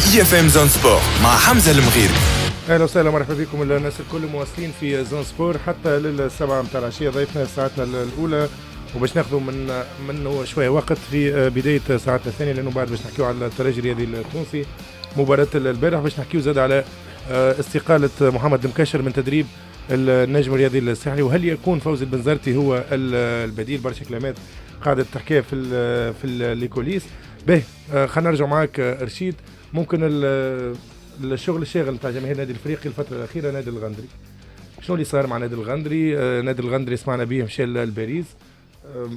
في اف ام زون سبور مع حمزه المغيري اهلا وسهلا ومرحبا بكم الناس الكل مواصلين في زون سبور حتى للسبعه متاع العشيه ضيفنا ساعتنا الاولى وباش ناخذوا من منه شويه وقت في بدايه ساعتنا الثانيه لانه بعد باش نحكيو على الترجي الرياضي التونسي مباراه البارح باش نحكيو زاد على آه، استقاله محمد المكشر من تدريب النجم الرياضي الساحلي وهل يكون فوز البنزرتي هو البديل برشا كلمات قاعده تحكيها في في الليكوليس باهي خلينا نرجع معاك آه، رشيد ممكن الشغل الشاغل نتاع جماهير نادي الافريقي الفتره الاخيره نادي الغندري شنو اللي صار مع نادي الغندري آه، نادي الغندري سمعنا به مشى لباريس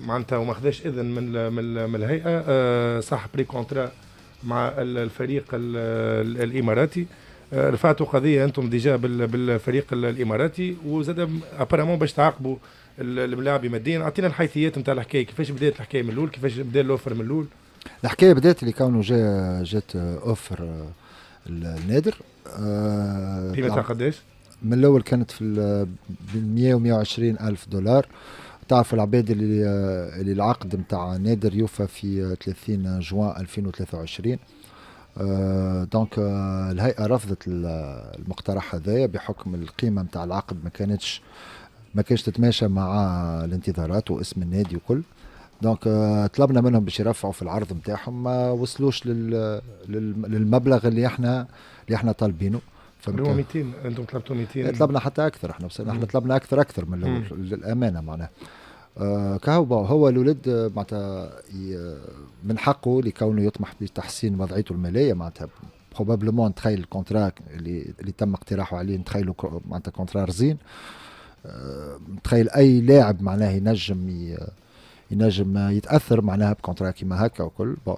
معناتها وما خداش اذن من من الهيئه صح بري كونترا مع الفريق الاماراتي آه، رفعتوا قضيه انتم ديجا بالفريق الاماراتي وزاد ابارامون باش تعاقبوا الملاعب ماديا اعطينا الحيثيات نتاع الحكايه كيفاش بدات الحكايه من الاول كيفاش بدا الاوفر من الاول الحكايه بدات اللي كونه جا جات آه، اوفر آه، النادر قيمتها آه قداش؟ من الاول كانت في 100 و 120 الف دولار تعرف العباد اللي آه، اللي العقد نتاع نادر يوفى في 30 جوان 2023 أه دونك أه الهيئه رفضت المقترح هذايا بحكم القيمه نتاع العقد ما كانتش ما كانتش تتماشى مع الانتظارات واسم النادي وكل دونك آه، طلبنا منهم باش يرفعوا في العرض نتاعهم ما وصلوش لل... للمبلغ اللي احنا اللي احنا طالبينه فهمت هو 200 انتم طلبتوا إيه، 200 طلبنا حتى اكثر احنا بس احنا طلبنا اكثر اكثر من الاول للامانه معناها آه كهو هو الولد معناتها من حقه لكونه يطمح بتحسين وضعيته الماليه معناتها بروبابلمون تخيل الكونترا اللي اللي تم اقتراحه عليه نتخيل معناتها كونترا رزين آه، تخيل اي لاعب معناه ينجم ينجم يتاثر معناها بكونترا كيما هكا وكل بون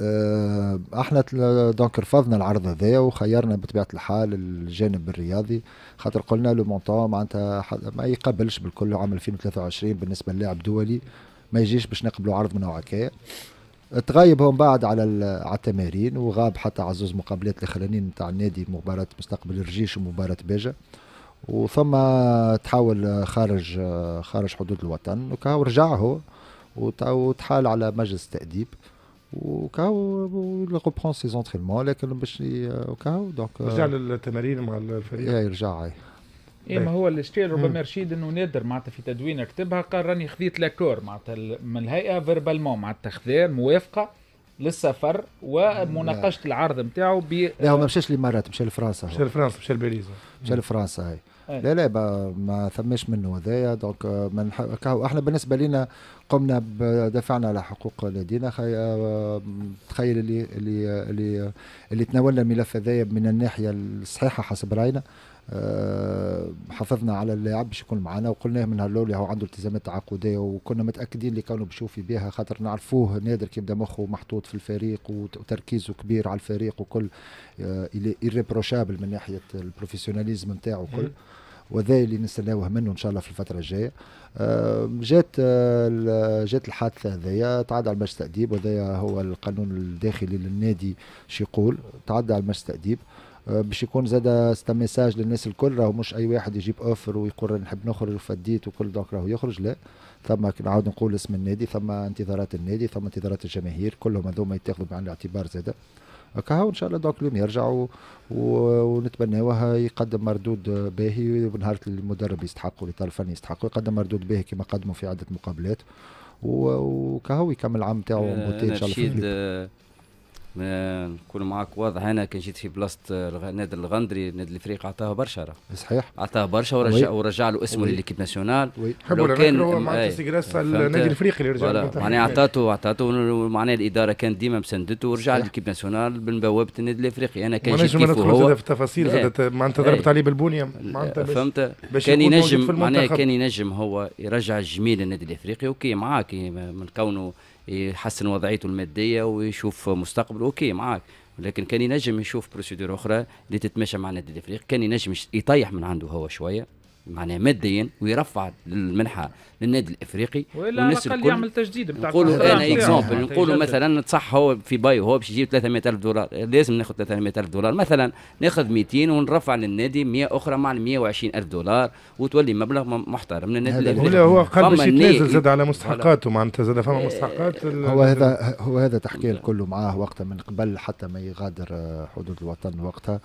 آه، احنا دونك رفضنا العرض هذايا وخيرنا بطبيعه الحال الجانب الرياضي خاطر قلنا لو مونطون معناتها ما يقبلش بالكل عام 2023 بالنسبه للاعب دولي ما يجيش باش نقبلوا عرض من نوع هكايا تغيب من بعد على على التمارين وغاب حتى على مقابلات الاخرانيين نتاع النادي مباراه مستقبل الرجيش ومباراه باجه وثم تحاول خارج خارج حدود الوطن ورجع هو وتحال على مجلس تاديب وكاو ريبرون سي زونترينمون لكن باش وكاو دونك رجع آه، للتمارين مع الفريق اي رجع اي آه. إيه، ما هو الاشكال ربما رشيد انه نادر معناتها في تدوينه كتبها قال راني خذيت لاكور معناتها من الهيئه فيربالمون معناتها خذا موافقه للسفر ومناقشه العرض نتاعو ب لا هو ما مشاش الامارات مشى لفرنسا مشى لفرنسا مشى لباريس مشى لفرنسا هي لا لا ما, ثماش منه هذايا دونك آه، احنا بالنسبه لنا قمنا دفعنا على حقوق لدينا آه، تخيل اللي اللي اللي, اللي تناولنا الملف هذايا من الناحيه الصحيحه حسب راينا أه حافظنا على اللاعب باش يكون معنا وقلناه من هاللول هو عنده التزامات تعاقديه وكنا متاكدين اللي كانوا بشوفي بها خاطر نعرفوه نادر كيبدا مخه محطوط في الفريق وتركيزه كبير على الفريق وكل أه ايريبروشابل من ناحيه البروفيسيوناليزم نتاعو كل وذا اللي نستناوه منه ان شاء الله في الفتره الجايه جات آه، جات الحادثه هذايا تعدى على مجلس التاديب وهذايا هو القانون الداخلي للنادي شو يقول تعدى على مجلس التاديب باش يكون زاد ميساج للناس الكل راهو مش اي واحد يجيب اوفر ويقول نحب نخرج وفديت وكل دونك راهو يخرج لا ثم نعاود نقول اسم النادي ثم انتظارات النادي ثم انتظارات الجماهير كلهم هذوما يتاخذوا بعين الاعتبار زاده هكا وان شاء الله دونك اليوم يرجع و... ونتبناوها يقدم مردود باهي ونهار المدرب يستحق والاطار الفني يستحق يقدم مردود باهي كما قدموا في عده مقابلات وكهو يكمل العام تاعو آه، ان شاء الله نكون معاك واضح انا كان جيت في بلاصه نادي الغندري نادي الافريقي عطاه برشا راه صحيح عطاه برشا ورجع وي. ورجع له اسمه لليكيب ناسيونال لو كان معناتها إيه. مع النادي الافريقي اللي رجع معناها عطاته عطاته معناها الاداره كانت ديما مسندته ورجع لليكيب ناسيونال من بوابه النادي الافريقي انا كان جيت كيف هو في التفاصيل معناتها ضربت إيه. عليه بالبنيه معناتها فهمت كان ينجم معناها كان ينجم هو يرجع الجميل للنادي الافريقي اوكي معاك إيه، من كونه يحسن وضعيته الماديه ويشوف مستقبله اوكي معاك ولكن كان ينجم يشوف بروسيدور اخرى اللي تتمشى مع النادي الافريقي كان ينجم يطيح من عنده هو شويه معناها ماديا ويرفع المنحه للنادي الافريقي والا على الاقل يعمل تجديد بتاع نقولوا انا اكزومبل نعم. نعم. نقولوا مثلا صح هو في باي هو باش يجيب 300000 دولار لازم ناخذ 300000 دولار مثلا ناخذ 200 ونرفع للنادي 100 اخرى مع 120000 دولار وتولي مبلغ محترم للنادي الافريقي هو قال باش يتنازل زاد على مستحقاته معناتها زاد فما مستحقات هو هذا هو هذا تحكي الكل نعم. معاه وقتها من قبل حتى ما يغادر آه، حدود الوطن وقتها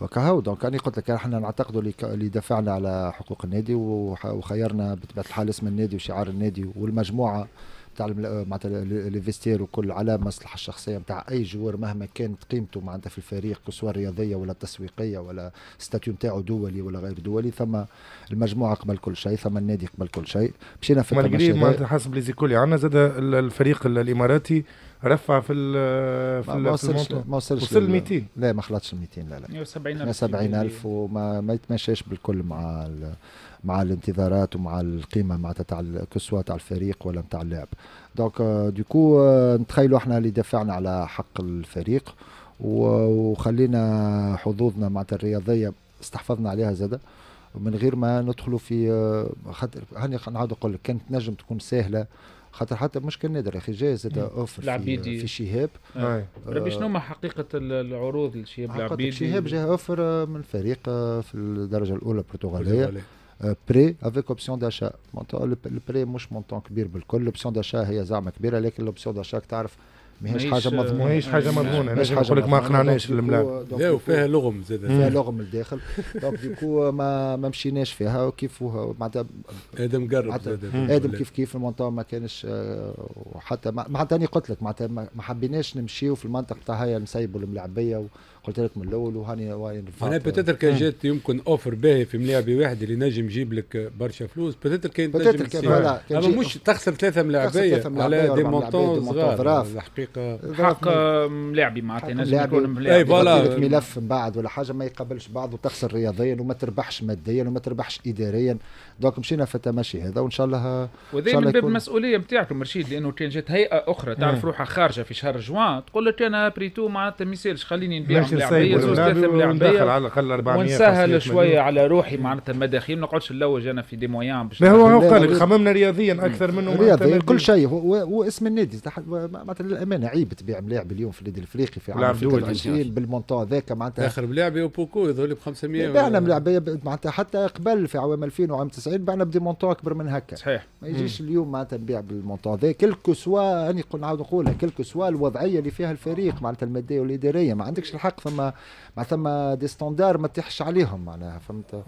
وكهو دونك انا قلت لك احنا نعتقدوا اللي دفعنا على حقوق النادي وخيرنا بطبيعه الحال اسم النادي وشعار النادي والمجموعه تاع معناتها الانفستير وكل على مصلحة الشخصيه نتاع اي جوار مهما كانت قيمته معناتها في الفريق سواء رياضيه ولا تسويقيه ولا ستاتيو نتاعو دولي ولا غير دولي ثم المجموعه قبل كل شيء ثم النادي قبل كل شيء مشينا في التمشي معناتها حسب لي زيكولي عندنا زاد الفريق الاماراتي رفع في ال في ما وصلش ما وصلش وصل 200 لا ما خلطش 200 لا لا 170 70000 وما ما يتمشاش بالكل مع مع الانتظارات ومع القيمه معناتها تاع كسوا تاع الفريق ولا تاع اللاعب دونك ديكو نتخيلوا احنا اللي دافعنا على حق الفريق وخلينا حظوظنا معناتها الرياضيه استحفظنا عليها زاده من غير ما ندخلوا في آه، خاطر هاني نعاود نقول لك كانت نجم تكون سهله خاطر حتى مش كان نادر اخي جاي زاد اوفر في, في شهاب آه. آه. ربي شنو ما حقيقه العروض لشهاب العبيدي شهاب جا اوفر آه، من فريق آه، في الدرجه الاولى البرتغاليه بري افيك اوبسيون داشا البري مش مونتون كبير بالكل الاوبسيون داشا هي زعما كبيره لكن الاوبسيون داشا تعرف ماهيش حاجه مضمونه ماهيش حاجه مضمونه ماهيش حاجه ما اقنعناش الملاعب لا وفيها لغم زاد فيها لغم لداخل دونك ديكو ما ما مشيناش فيها وكيف معناتها ادم قرب ادم كيف كيف المونطون ما كانش وحتى آه، معناتها انا قلت لك معناتها ما حبيناش نمشيو في المنطقه تاع هيا نسيبوا الملاعبيه قلت لك من الاول وهاني انا بتاتر كان جات يمكن اوفر باهي في ملاعبي واحد اللي نجم يجيب لك برشا فلوس بتاتر كان بتتر كان اما مش تخسر ثلاثه ملاعبيه على دي مونتون صغار الحقيقه حق ملاعبي معناتها نجم يكون ملاعبي ملف من بعد ولا حاجه ما يقابلش بعض وتخسر رياضيا وما تربحش ماديا وما تربحش اداريا دونك مشينا في التماشي هذا وان شاء الله وذا من باب المسؤوليه نتاعكم رشيد لانه كان جات هيئه اخرى تعرف روحها خارجه في شهر جوان تقول لك انا بريتو معناتها ما يسالش خليني نبيع مش لعبيه ولا ثلاث على الاقل 400 ونسهل شويه على روحي معناتها المداخيل ما نقعدش نلوج انا في دي مويان باش هو هو قال خممنا رياضيا اكثر منه رياضيا كل شيء واسم النادي معناتها للامانه عيب تبيع ملاعب اليوم في النادي الافريقي في عام 2020 بالمونتو هذاك معناتها اخر ملاعبي وبوكو يظهر لي ب 500 بعنا ملاعب معناتها حتى قبل في عام 2000 وعام 90 بعنا بدي مونتون اكبر من هكا صحيح ما يجيش اليوم معناتها نبيع بالمونتو هذا كو سوا راني نعاود نقولها كو سوا الوضعيه اللي فيها الفريق معناتها الماديه والاداريه ما عندكش الحق 那么。ما ثم دي ستاندار ما تحش عليهم معناها فهمت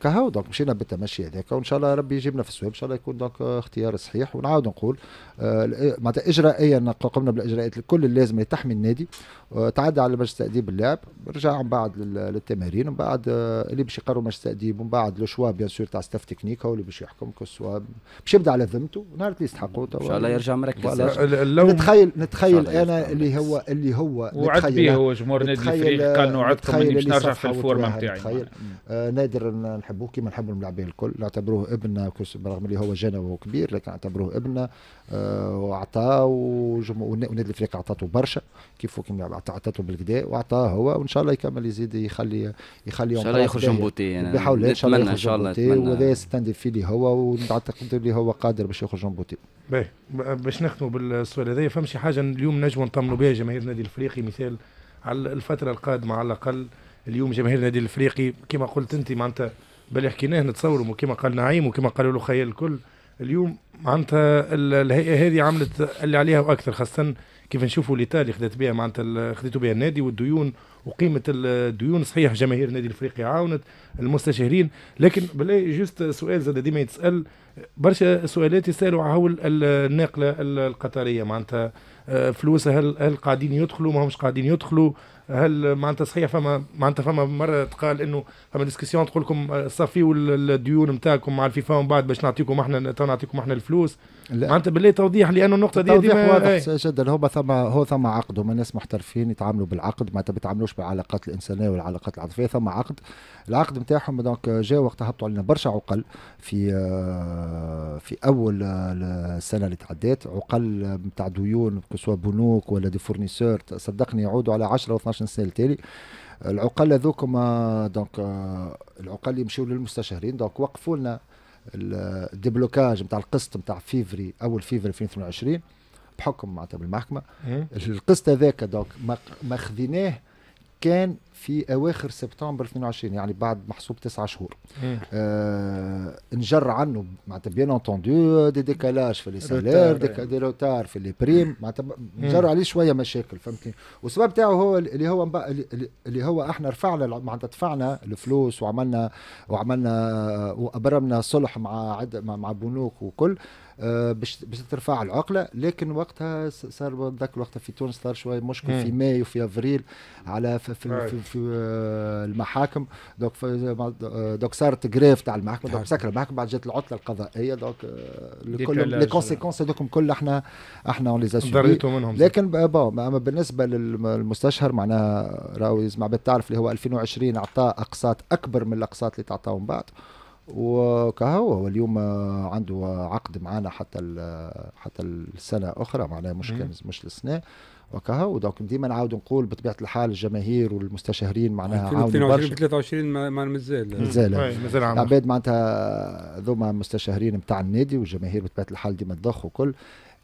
كهو دونك مشينا بالتمشي هذاك وان شاء الله ربي يجيبنا في السويب ان شاء الله يكون دونك اختيار صحيح ونعاود نقول آه, آه، معناتها اجرائيا قمنا بالاجراءات الكل اللازمه تحمي النادي آه، تعدى على مجلس تاديب اللاعب رجع من بعد للتمارين ومن بعد آه، اللي باش يقروا مجلس تاديب ومن بعد لو شوا بيان سور تاع ستاف تكنيك هو اللي باش يحكم كسوا باش يبدا على ذمته نهار اللي يستحقوا ان شاء الله يرجع مركز نتخيل نتخيل انا اللي هو اللي هو وعد به هو جمهور نادي الفريق قال موعدكم اني باش نرجع في الفورمه نتاعي آه نادر نحبوه كيما نحبوا الملاعبين الكل نعتبروه ابننا برغم اللي هو جانا وهو كبير لكن نعتبروه ابننا آه وعطاه ونادي الفريق عطاته برشا كيف كيما عطاته بالكدا وعطاه هو وان شاء الله يكمل يزيد يخلي يخلي ان شاء الله يخرج جنبوتي يعني بحول الله ان شاء الله ان شاء الله وهذا ستاند في اللي هو ونعتقد اللي هو قادر باش يخرج جنبوتي باهي باش نختموا بالسؤال هذا شي حاجه اليوم نجم نطمنوا بها جماهير النادي الافريقي مثال على الفتره القادمه على الاقل اليوم جماهير النادي الافريقي كما قلت انت معناتها باللي حكيناه نتصوروا وكما قال نعيم وكما قالوا له خيال الكل اليوم معناتها الهيئه هذه عملت اللي عليها واكثر خاصه كيف نشوفوا الايطالي خذت بها معناتها خذيتوا بها النادي والديون وقيمه الديون صحيح جماهير النادي الافريقي عاونت المستشارين لكن بالله جوست سؤال زاد ديما يتسال برشا سؤالات يسالوا حول الناقله القطريه معناتها آه، فلوس هل هل قاعدين يدخلوا ما همش قاعدين يدخلوا هل معناتها صحيح فما معناتها فما مره تقال انه فما ديسكسيون تقول لكم آه، صفيوا الديون نتاعكم مع الفيفا ومن بعد باش نعطيكم احنا تو نعطيكم احنا الفلوس معناتها بالله توضيح لانه النقطه دي توضيح واضح ايه. جدا هو ثم هو ثم عقد هما ناس محترفين يتعاملوا بالعقد ما بيتعاملوش بالعلاقات الانسانيه والعلاقات العاطفيه ثم عقد العقد نتاعهم دونك جا وقت هبطوا علينا برشا عقل في آه، في اول آه، السنه اللي تعدات عقل نتاع ديون سواء بنوك ولا دي فورنيسور صدقني يعودوا على 10 و12 سنه التالي العقل هذوك دونك آه، العقل يمشيو للمستشارين دونك وقفوا لنا الديبلوكاج نتاع القسط نتاع فيفري اول فيفري 2022 بحكم معناتها بالمحكمه إيه. القسط هذاك دوك ما خذيناه كان في اواخر سبتمبر 22 يعني بعد محسوب تسعة شهور إيه. آه نجر عنه معناتها بيان اونتوندو دي ديكالاج في لي سالير دي, روتار في لي بريم معناتها إيه. نجر عليه شويه مشاكل فهمتني والسبب تاعه هو اللي هو اللي هو احنا رفعنا معناتها دفعنا الفلوس وعملنا وعملنا وابرمنا صلح مع عد مع بنوك وكل آه، باش باش ترفع العقله لكن وقتها صار ذاك وقتها في تونس صار شويه مشكل في ماي وفي افريل على في, في, في, آه، في المحاكم دوك آه، دوك صارت غريف تاع المحكمه دوك سكر المحكمه بعد جات العطله القضائيه دوك الكل لي كونسيكونس هذوكم كل احنا احنا اون لي لكن بون اما بالنسبه للمستشهر معناها راهو يسمع تعرف اللي هو 2020 اعطى اقساط اكبر من الاقساط اللي تعطاهم بعد وكهو واليوم عنده عقد معنا حتى حتى السنه اخرى معناها مش مش السنه وكهو دونك ديما نعاود نقول بطبيعه الحال الجماهير والمستشهرين معناها عاونوا برشا 23 ما مازال مازال مازال العباد معناتها ذوما مستشهرين نتاع النادي والجماهير بطبيعه الحال ديما تضخ وكل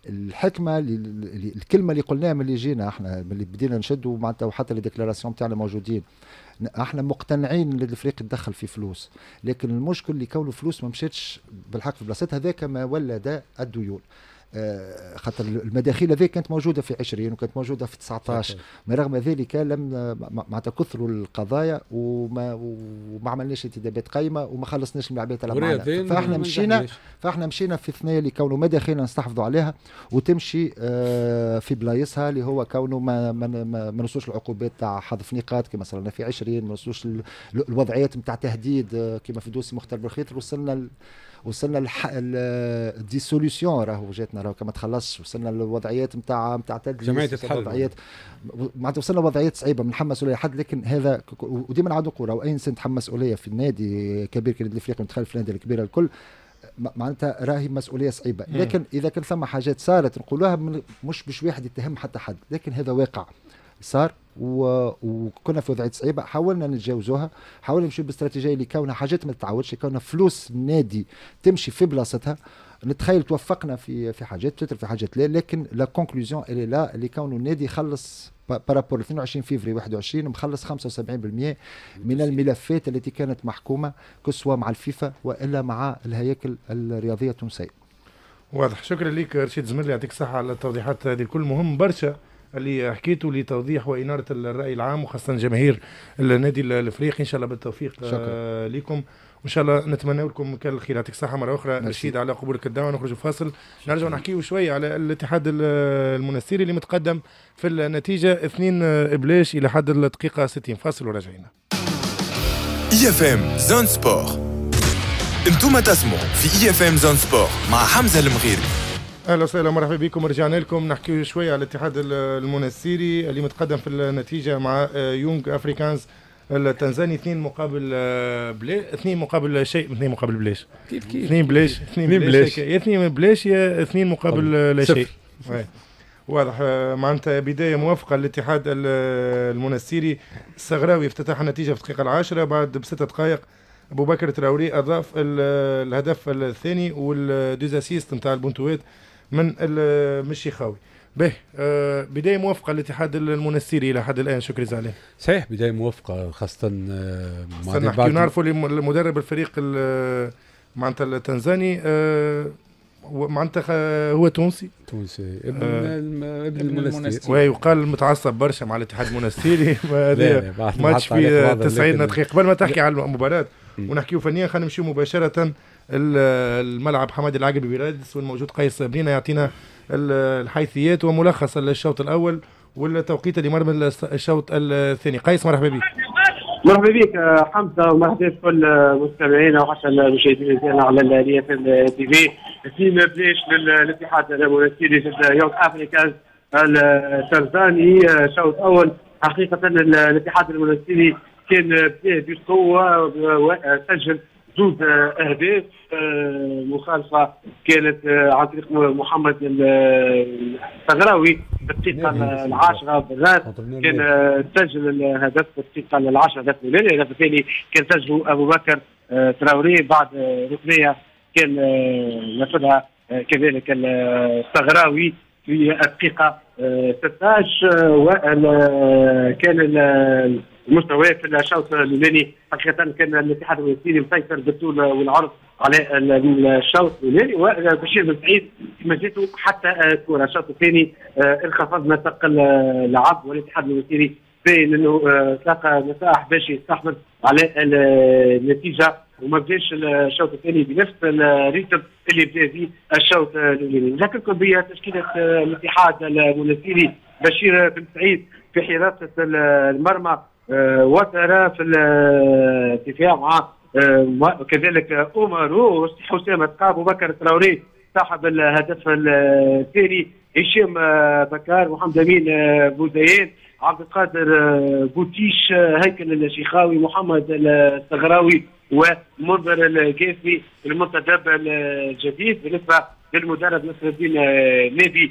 الحكمه الكلمه اللي قلناها من اللي جينا احنا من اللي بدينا نشدوا معناتها وحتى لي ديكلاراسيون تاعنا موجودين احنا مقتنعين ان الافريق تدخل في فلوس لكن المشكل اللي كونه فلوس ما مشيتش بالحق في بلاصتها هذاك ما ولد الديون آه، خاطر المداخيل هذه كانت موجوده في 20 وكانت موجوده في 19 ما رغم ذلك لم معناتها كثروا القضايا وما وما عملناش انتدابات قايمه وما خلصناش الملاعبيه على معنا فاحنا مشينا فاحنا مشينا في الثنايا اللي كونوا مداخيلنا نستحفظوا عليها وتمشي آه، في بلايصها اللي هو كونه ما ما, ما, ما نوصلوش العقوبات تاع حذف نقاط كما صرنا في 20 ما نوصلوش الوضعيات نتاع تهديد آه، كما في دوسي مختار بالخيط وصلنا وصلنا للديسوليسيون الديسوليسيون راهو جاتنا راهو ما تخلصش وصلنا للوضعيات نتاع نتاع تدريس جمعيه الحل وضعيات معناتها وصلنا لوضعيات صعيبه من مسؤوليه حد لكن هذا وديما نعاود نقول راهو اي انسان تحمل مسؤوليه في النادي كبير كنادي الافريقي متخيل في النادي الكبيره الكل معناتها راهي مسؤوليه صعيبه لكن اذا كان ثم حاجات صارت نقولوها مش باش واحد يتهم حتى حد لكن هذا واقع صار و... وكنا في وضعيه صعيبه حاولنا نتجاوزوها حاولنا نمشي باستراتيجيه اللي كونها حاجات ما تتعاودش كونها فلوس النادي تمشي في بلاصتها نتخيل توفقنا في في حاجات تتر في حاجات لا لكن لا كونكلوزيون اللي لا اللي كونه النادي خلص بارابور 22 فيفري 21 مخلص 75% من الملفات التي كانت محكومه كسوة مع الفيفا والا مع الهياكل الرياضيه التونسيه. واضح شكرا لك رشيد زملي يعطيك الصحه على التوضيحات هذه الكل مهم برشا اللي حكيته لتوضيح واناره الراي العام وخاصه جماهير النادي الافريقي ان شاء الله بالتوفيق آه، شكرا. لكم وان شاء الله نتمنى لكم كل الخير يعطيك الصحه مره اخرى رشيد على قبولك الدعوه نخرج فاصل نرجع نحكيوا شويه على الاتحاد المنستيري اللي متقدم في النتيجه اثنين آه، بلاش الى حد الدقيقه 60 فاصل وراجعين اي اف ام زون سبور انتم تسمعوا في اي اف ام زون سبور مع حمزه المغيري اهلا وسهلا مرحبا بكم رجعنا لكم نحكي شويه على الاتحاد المنسيري اللي متقدم في النتيجه مع يونغ آه، افريكانز التنزاني اثنين مقابل آه، بلا اثنين مقابل شيء اثنين مقابل بلاش كيف كيف اثنين بلاش اثنين بلاش يا اثنين بلاش يا اثنين مقابل آه، لا شيء واضح معناتها بدايه موافقه للاتحاد المنسيري الصغراوي افتتح النتيجه في الدقيقه العاشره بعد بست دقائق ابو بكر تراوري اضاف الهدف الثاني والدوز اسيست نتاع البونتوات من الشيخاوي به آه، بداية موافقة الاتحاد المنسيري إلى حد الآن شكري زعلان صحيح بداية موافقة خاصة آه نحكي نعرفوا مدرب الفريق معناتها التنزاني آه، معناتها هو تونسي تونسي ابن آه ابن المنستيري ويقال متعصب برشا مع الاتحاد المنستيري ماتش في 90 دقيقه قبل ما تحكي على المباراه ونحكيو فنيا خلينا نمشيو مباشره الملعب حماد العقبي بيرادس والموجود قيس بنينا يعطينا الحيثيات وملخص الشوط الاول والتوقيت لمرمى الشوط الثاني قيس مرحبا بك مرحبا بك حمزه ومرحبا بكل مستمعينا وحتى المشاهدين ديالنا على الاليه تي في فيما بلاش للاتحاد المنسيلي في افريكا التنزاني شوط اول حقيقه الاتحاد المنسيلي كان بقوه وسجل زوج آه، اهداف آه، مخالفه كانت آه، عن طريق محمد الصغراوي بالدقيقه العاشره بالذات كان سجل الهدف بالدقيقه العاشره هدف الهدف الثاني كان سجله ابو بكر تراوري بعد ركنيه كان نفذها كذلك الصغراوي في الدقيقه 16 وكان المستوى في الشوط اليوناني حقيقه كان الاتحاد الويسيري مسيطر بالطول والعرض على الشوط اليوناني وبشير بن سعيد ما حتى الكره الشوط الثاني آه، انخفضنا ثق اللعب والاتحاد الويسيري باين انه تلقى آه، مساح باش يستحوذ على النتيجه وما بداش الشوط الثاني بنفس الريتم اللي بدا فيه الشوط الاولاني نذكركم بتشكيله آه، الاتحاد المنافسي بشير بن سعيد في حراسه المرمى وسعره آه، في الدفاع آه، مع آه، وكذلك اوماروس حسام تقاب وبكر تراوري صاحب الهدف الثاني هشام بكار محمد امين بوزيان عبد القادر بوتيش هيكل الشيخاوي محمد الصغراوي ومنظر الكافي المنتدب الجديد بالنسبه للمدرب نصر الدين نبي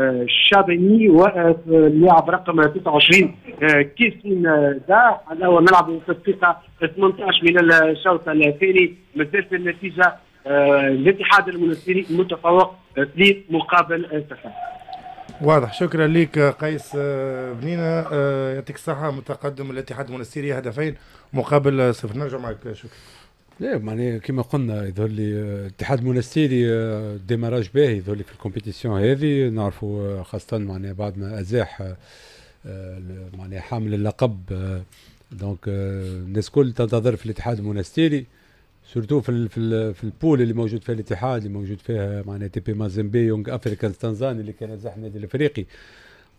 الشابني واقف اللاعب رقم 29 كيسين دا على ملعب الدقيقة 18 من الشوط الثاني مازالت النتيجة آه، الاتحاد المنسيري متفوق 2 مقابل 0 واضح شكرا لك قيس آه، بنينا آه، يعطيك الصحة متقدم الاتحاد المنسيري هدفين مقابل صفر نرجع معك شكرا لا معناها كما قلنا يظهر لي آه، الاتحاد المنستيري آه، ديماراج باهي يظهر لي في الكومبيتيسيون هذه نعرفوا آه، خاصه معناها بعد ما ازاح معناها حامل اللقب دونك الناس الكل تنتظر في الاتحاد المنستيري سورتو في الـ في, الـ في البول اللي موجود فيها الاتحاد اللي موجود فيها معناها تي بي مازيمبي يونغ افريكان تنزاني اللي كان زاح النادي الافريقي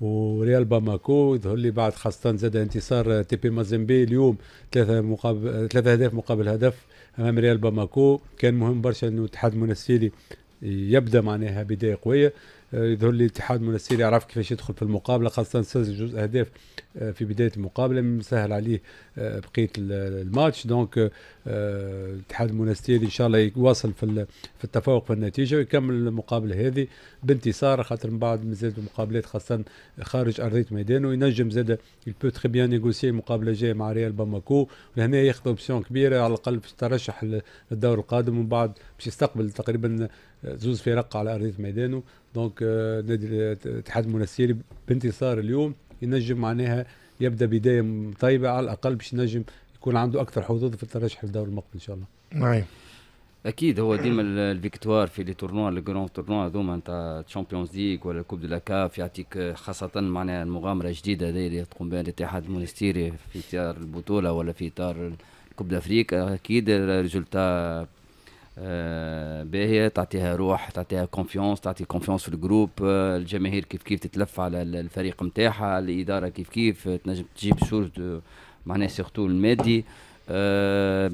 وريال باماكو يظهر لي بعد خاصه زاد انتصار تي بي مازيمبي اليوم ثلاثه مقابل ثلاثه اهداف مقابل هدف امام ريال باماكو كان مهم برشا انه الاتحاد المنسيلي يبدا معناها بدايه قويه آه، يظهر لي الاتحاد المنسيلي عرف كيفاش يدخل في المقابله خاصه سجل جوج اهداف آه، في بدايه المقابله مسهل عليه آه، بقيه الماتش دونك آه، الاتحاد المنستيري ان شاء الله يواصل في في التفوق في النتيجه ويكمل المقابله هذه بانتصار خاطر من بعد مازالت المقابلات خاصه خارج ارضيه ميدانه وينجم زاد يبو تخي بيان نيغوسي المقابله الجايه مع ريال باماكو وهنا ياخذ اوبسيون كبيره على الاقل في ترشح للدور القادم ومن بعد باش يستقبل تقريبا زوز فرق على ارضيه ميدانه آه، دونك نادي الاتحاد المنستيري بانتصار اليوم ينجم معناها يبدا بدايه طيبه على الاقل باش ينجم يكون عنده اكثر حظوظ في الترشح للدوري المقبل ان شاء الله نعم اكيد هو ديما الفيكتوار في لي تورنوا لي كرون تورنوا هذوما نتاع الشامبيونز ليغ ولا كوب دو لا كاف يعطيك خاصه معناها المغامره الجديده هذه اللي تقوم بها الاتحاد المونستيري في اطار البطوله ولا في اطار كوب دافريك اكيد الريزولتا آه، باهية تعطيها روح تعطيها كونفيونس تعطي كونفيونس في الجروب الجماهير كيف كيف تتلف على الفريق نتاعها الاداره كيف كيف تنجم تجيب شورت معناها سيغتو المادي آه،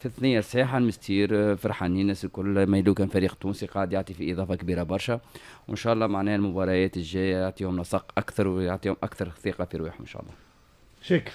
في الثنية الساحة المستير آه، فرحانين الناس الكل ميلو كان فريق تونسي قاعد يعطي في إضافة كبيرة برشا وإن شاء الله معناها المباريات الجاية يعطيهم نسق أكثر ويعطيهم أكثر ثقة في روحهم إن شاء الله شكرا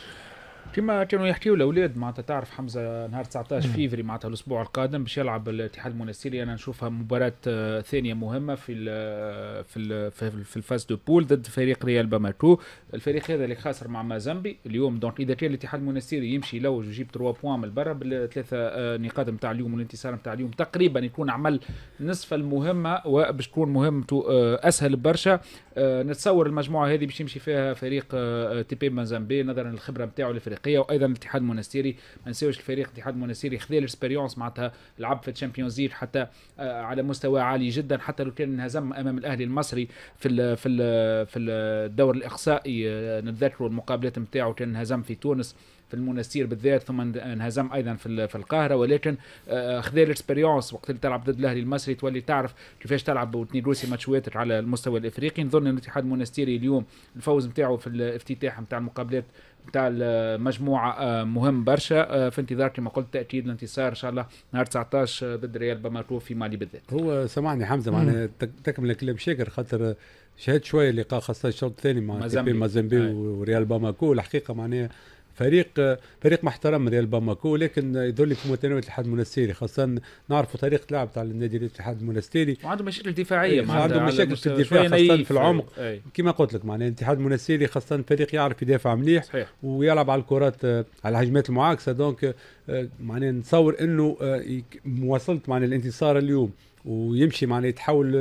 كما كانوا يحكيوا الاولاد معناتها تعرف حمزه نهار 19 فيفري معناتها الاسبوع القادم باش يلعب الاتحاد المنسيري انا نشوفها مباراه آه، ثانيه مهمه في الـ آه، في الـ في الفاز دو بول ضد فريق ريال باماكو الفريق هذا اللي خاسر مع مازامبي اليوم دونك اذا كان الاتحاد المنسيري يمشي يلوج ويجيب 3 بوان من برا بالثلاثه آه، نقاط نتاع اليوم والانتصار نتاع اليوم تقريبا يكون عمل نصف المهمه وباش تكون مهمته اسهل برشا نتصور المجموعه هذه باش يمشي فيها فريق تي بي مازامبي نظرا للخبره نتاعو الفريق الافريقيه وايضا الاتحاد المنستيري ما نساوش الفريق الاتحاد المنستيري خذا الاكسبيريونس معناتها لعب في الشامبيونز ليج حتى آه، على مستوى عالي جدا حتى لو كان انهزم امام الاهلي المصري في الـ في الـ في الدور الاقصائي آه، نتذكروا المقابلات نتاعو كان انهزم في تونس المنستير بالذات ثم انهزم ايضا في في القاهره ولكن آه، خذا الاكسبيريونس وقت اللي تلعب ضد الاهلي المصري تولي تعرف كيفاش تلعب وتنيغوسي ماتشواتك على المستوى الافريقي نظن الاتحاد المنستيري اليوم الفوز نتاعو في الافتتاح نتاع المقابلات نتاع المجموعه آه، مهم برشا آه، في انتظار كما قلت تاكيد الانتصار ان شاء الله نهار 19 ضد ريال باماكو في مالي بالذات. هو سمعني حمزه معناها تكمل كلام شاكر خاطر شهد شويه لقاء خاصه الشوط الثاني مع مازامبي, مازامبي وريال باماكو الحقيقه معناها فريق فريق محترم ريال باماكو ولكن يظل في متناول الاتحاد المنستيري خاصه نعرفوا طريقه لعب تاع النادي الاتحاد المنستيري وعنده مشاكل دفاعيه إيه، معناتها عنده مشاكل في الدفاع خاصه في العمق إيه. كما قلت لك معناها الاتحاد المنستيري خاصه فريق يعرف يدافع مليح صحيح. ويلعب على الكرات على الهجمات المعاكسه دونك معناها نتصور انه آه، مواصله معناها الانتصار اليوم ويمشي معناه يتحول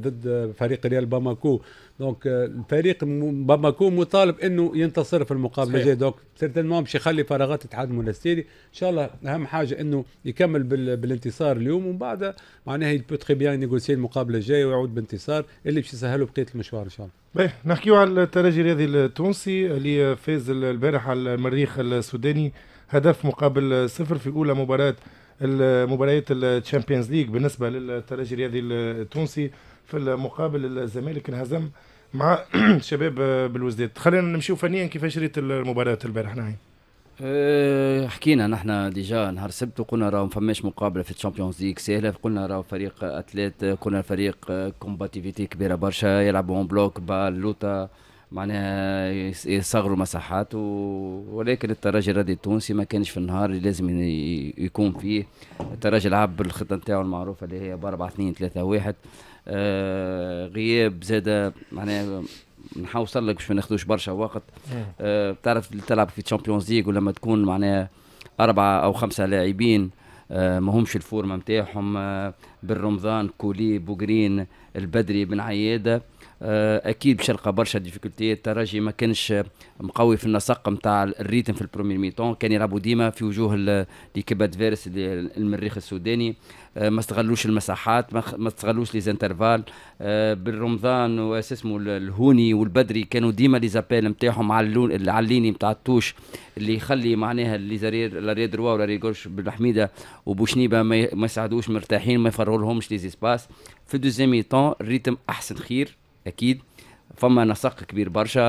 ضد فريق ريال باماكو دونك آه، الفريق باماكو مطالب انه ينتصر في المقابله الجايه دونك سيرتينمون باش يخلي فراغات اتحاد المنستيري ان شاء الله اهم حاجه انه يكمل بالانتصار اليوم ومن بعد معناها يبو تري بيان نيغوسي المقابله الجايه ويعود بانتصار اللي باش يسهلوا بقيه المشوار ان شاء الله باهي نحكيو على الترجي الرياضي التونسي اللي فاز البارح على المريخ السوداني هدف مقابل صفر في اولى مباراه المباريات الشامبيونز ليج بالنسبه للترجي الرياضي التونسي في المقابل الزمالك انهزم مع شباب بالوزداد خلينا نمشيو فنيا كيفاش ريت المباراه البارح نعيم أه، حكينا نحن ديجا نهار سبت وقلنا راه ما فماش مقابله في الشامبيونز ليغ سهله قلنا راه فريق اتليت قلنا فريق كومباتيفيتي كبيره برشا يلعبوا اون بلوك بال معناها يصغروا مساحات و... ولكن الترجي الرياضي التونسي ما كانش في النهار اللي لازم يكون فيه الترجي لعب بالخطه نتاعو المعروفه اللي هي ب 4 2 3 1 آه غياب زاد معناها نحوصل لك باش ما ناخذوش برشا وقت آه تعرف تلعب في تشامبيونز ليغ ولما تكون معناها اربعه او خمسه لاعبين آه همش الفورمه نتاعهم آه بالرمضان كولي بوغرين البدري بن عياده آه، اكيد باش برشا ديفيكولتي الترجي ما كانش مقوي في النسق نتاع الريتم في البرومير ميتون كان يلعبوا ديما في وجوه لكبات فيرس المريخ السوداني آه، ما استغلوش المساحات ما استغلوش لي زانترفال آه، بالرمضان واش اسمه الهوني والبدري كانوا ديما لي زابيل نتاعهم على اللون على الليني نتاع التوش اللي يخلي معناها زارير لا ري دروا ولا ريغورش بالحميده وبوشنيبه ما يساعدوش مرتاحين ما يفرغوا لي زيسباس في دوزيام ميتون الريتم احسن خير اكيد فما نسق كبير برشا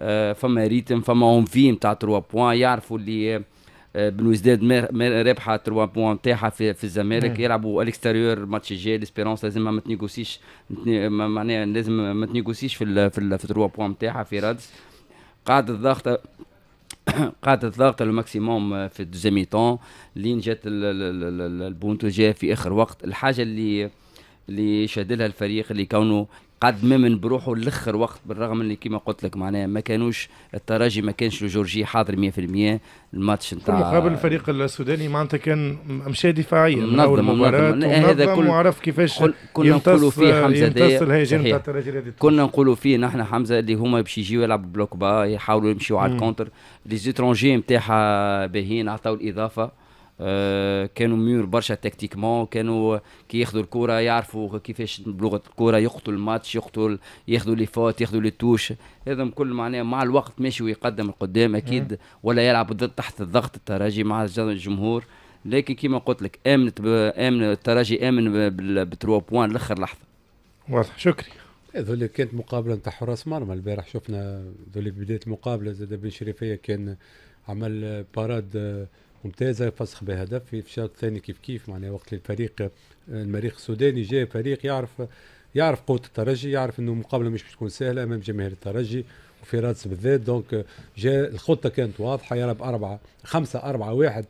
آه، فما ريتم فما اون في نتاع 3 بوان يعرفوا اللي بن رابحه 3 بوان نتاعها في, في الزمالك يلعبوا الاكستيريور ماتش جاي ليسبيرونس لازم ما تنيغوسيش معناها لازم ما تنيغوسيش في في, 3 بوان نتاعها في رادس قاعد الضغط قاعد الضغط الماكسيموم في الدوزيمي تون لين جات البونتو جاء في اخر وقت الحاجه اللي اللي شاد لها الفريق اللي كونه قعد مامن بروحه لاخر وقت بالرغم اللي كيما قلت لك معناها ما كانوش الترجي ما كانش لجورجي حاضر 100% الماتش نتاع مقابل الفريق السوداني معناتها كان مشى دفاعيا منظم اول هذا كل وعرف كيفاش كنا نقولوا فيه حمزه كنا نقولوا فيه نحن حمزه اللي هما باش يجيو يلعبوا بلوك با يحاولوا يمشيوا على الكونتر لي زيترونجي نتاعها باهيين عطاو الاضافه آه، كانوا ميور برشا تكتيكمون كانوا كي ياخذوا الكره يعرفوا كيفاش بلغه الكره يقتل الماتش يقتل ياخذوا لي فوت ياخذوا لي توش هذا كل معناه مع الوقت ماشي ويقدم القدام اكيد ولا يلعب تحت الضغط التراجي مع الجمهور لكن كيما قلت لك امنت امن التراجي امن بتروا بوان لاخر لحظه واضح شكري هذول كانت مقابله نتاع حراس مرمى البارح شفنا هذول بدايه المقابله زاد بن شريفيه كان عمل باراد ممتازه فسخ بهدف في الشوط الثاني كيف كيف معناها وقت الفريق المريخ السوداني جاء فريق يعرف يعرف قوه الترجي يعرف انه المقابله مش بتكون سهله امام جماهير الترجي وفي رادس بالذات دونك جاء الخطه كانت واضحه يلعب أربعة خمسة أربعة واحد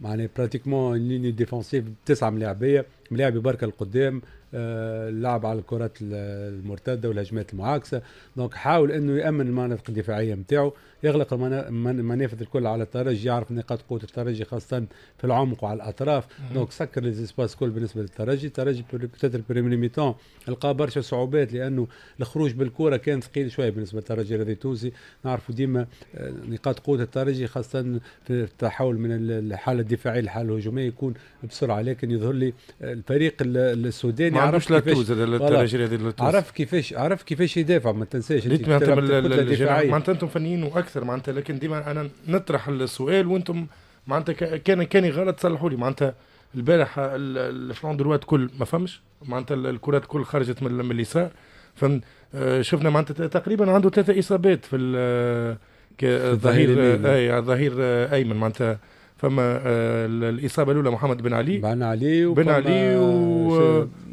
معناها براتيكمون ليني ديفونسيف تسعة ملاعبيه ملاعبي بركه القدام اللعب على الكرات المرتده والهجمات المعاكسه دونك حاول انه يامن المناطق الدفاعيه نتاعو يغلق المنافذ الكل على الترجي يعرف نقاط قوه الترجي خاصه في العمق وعلى الاطراف دونك سكر ليزيسباس كل بالنسبه للترجي الترجي بتاتر بريمير ميتون لقى برشا صعوبات لانه الخروج بالكره كان ثقيل شويه بالنسبه للترجي الرياضي التونسي نعرفوا ديما آه، نقاط قوه الترجي خاصه في التحول من الحاله الدفاعيه للحاله الهجوميه يكون بسرعه لكن يظهر لي آه، الفريق السوداني عندوش لاكتوز التراجيري هذه لاكتوز عرف كيفاش عرف كيفاش يدافع ما تنساش انت معناتها انتم فنيين واكثر معناتها لكن ديما انا نطرح السؤال وانتم معناتها كان كان غلط صلحوا لي معناتها البارح الفلون دروات كل ما فهمش معناتها الكرات كل خرجت من اليسار فهمت آه، شفنا معناتها تقريبا عنده ثلاثه اصابات في آه، الظهير آه، اي الظهير ايمن معناتها فما آه، الاصابه الاولى محمد بن علي بن علي بن علي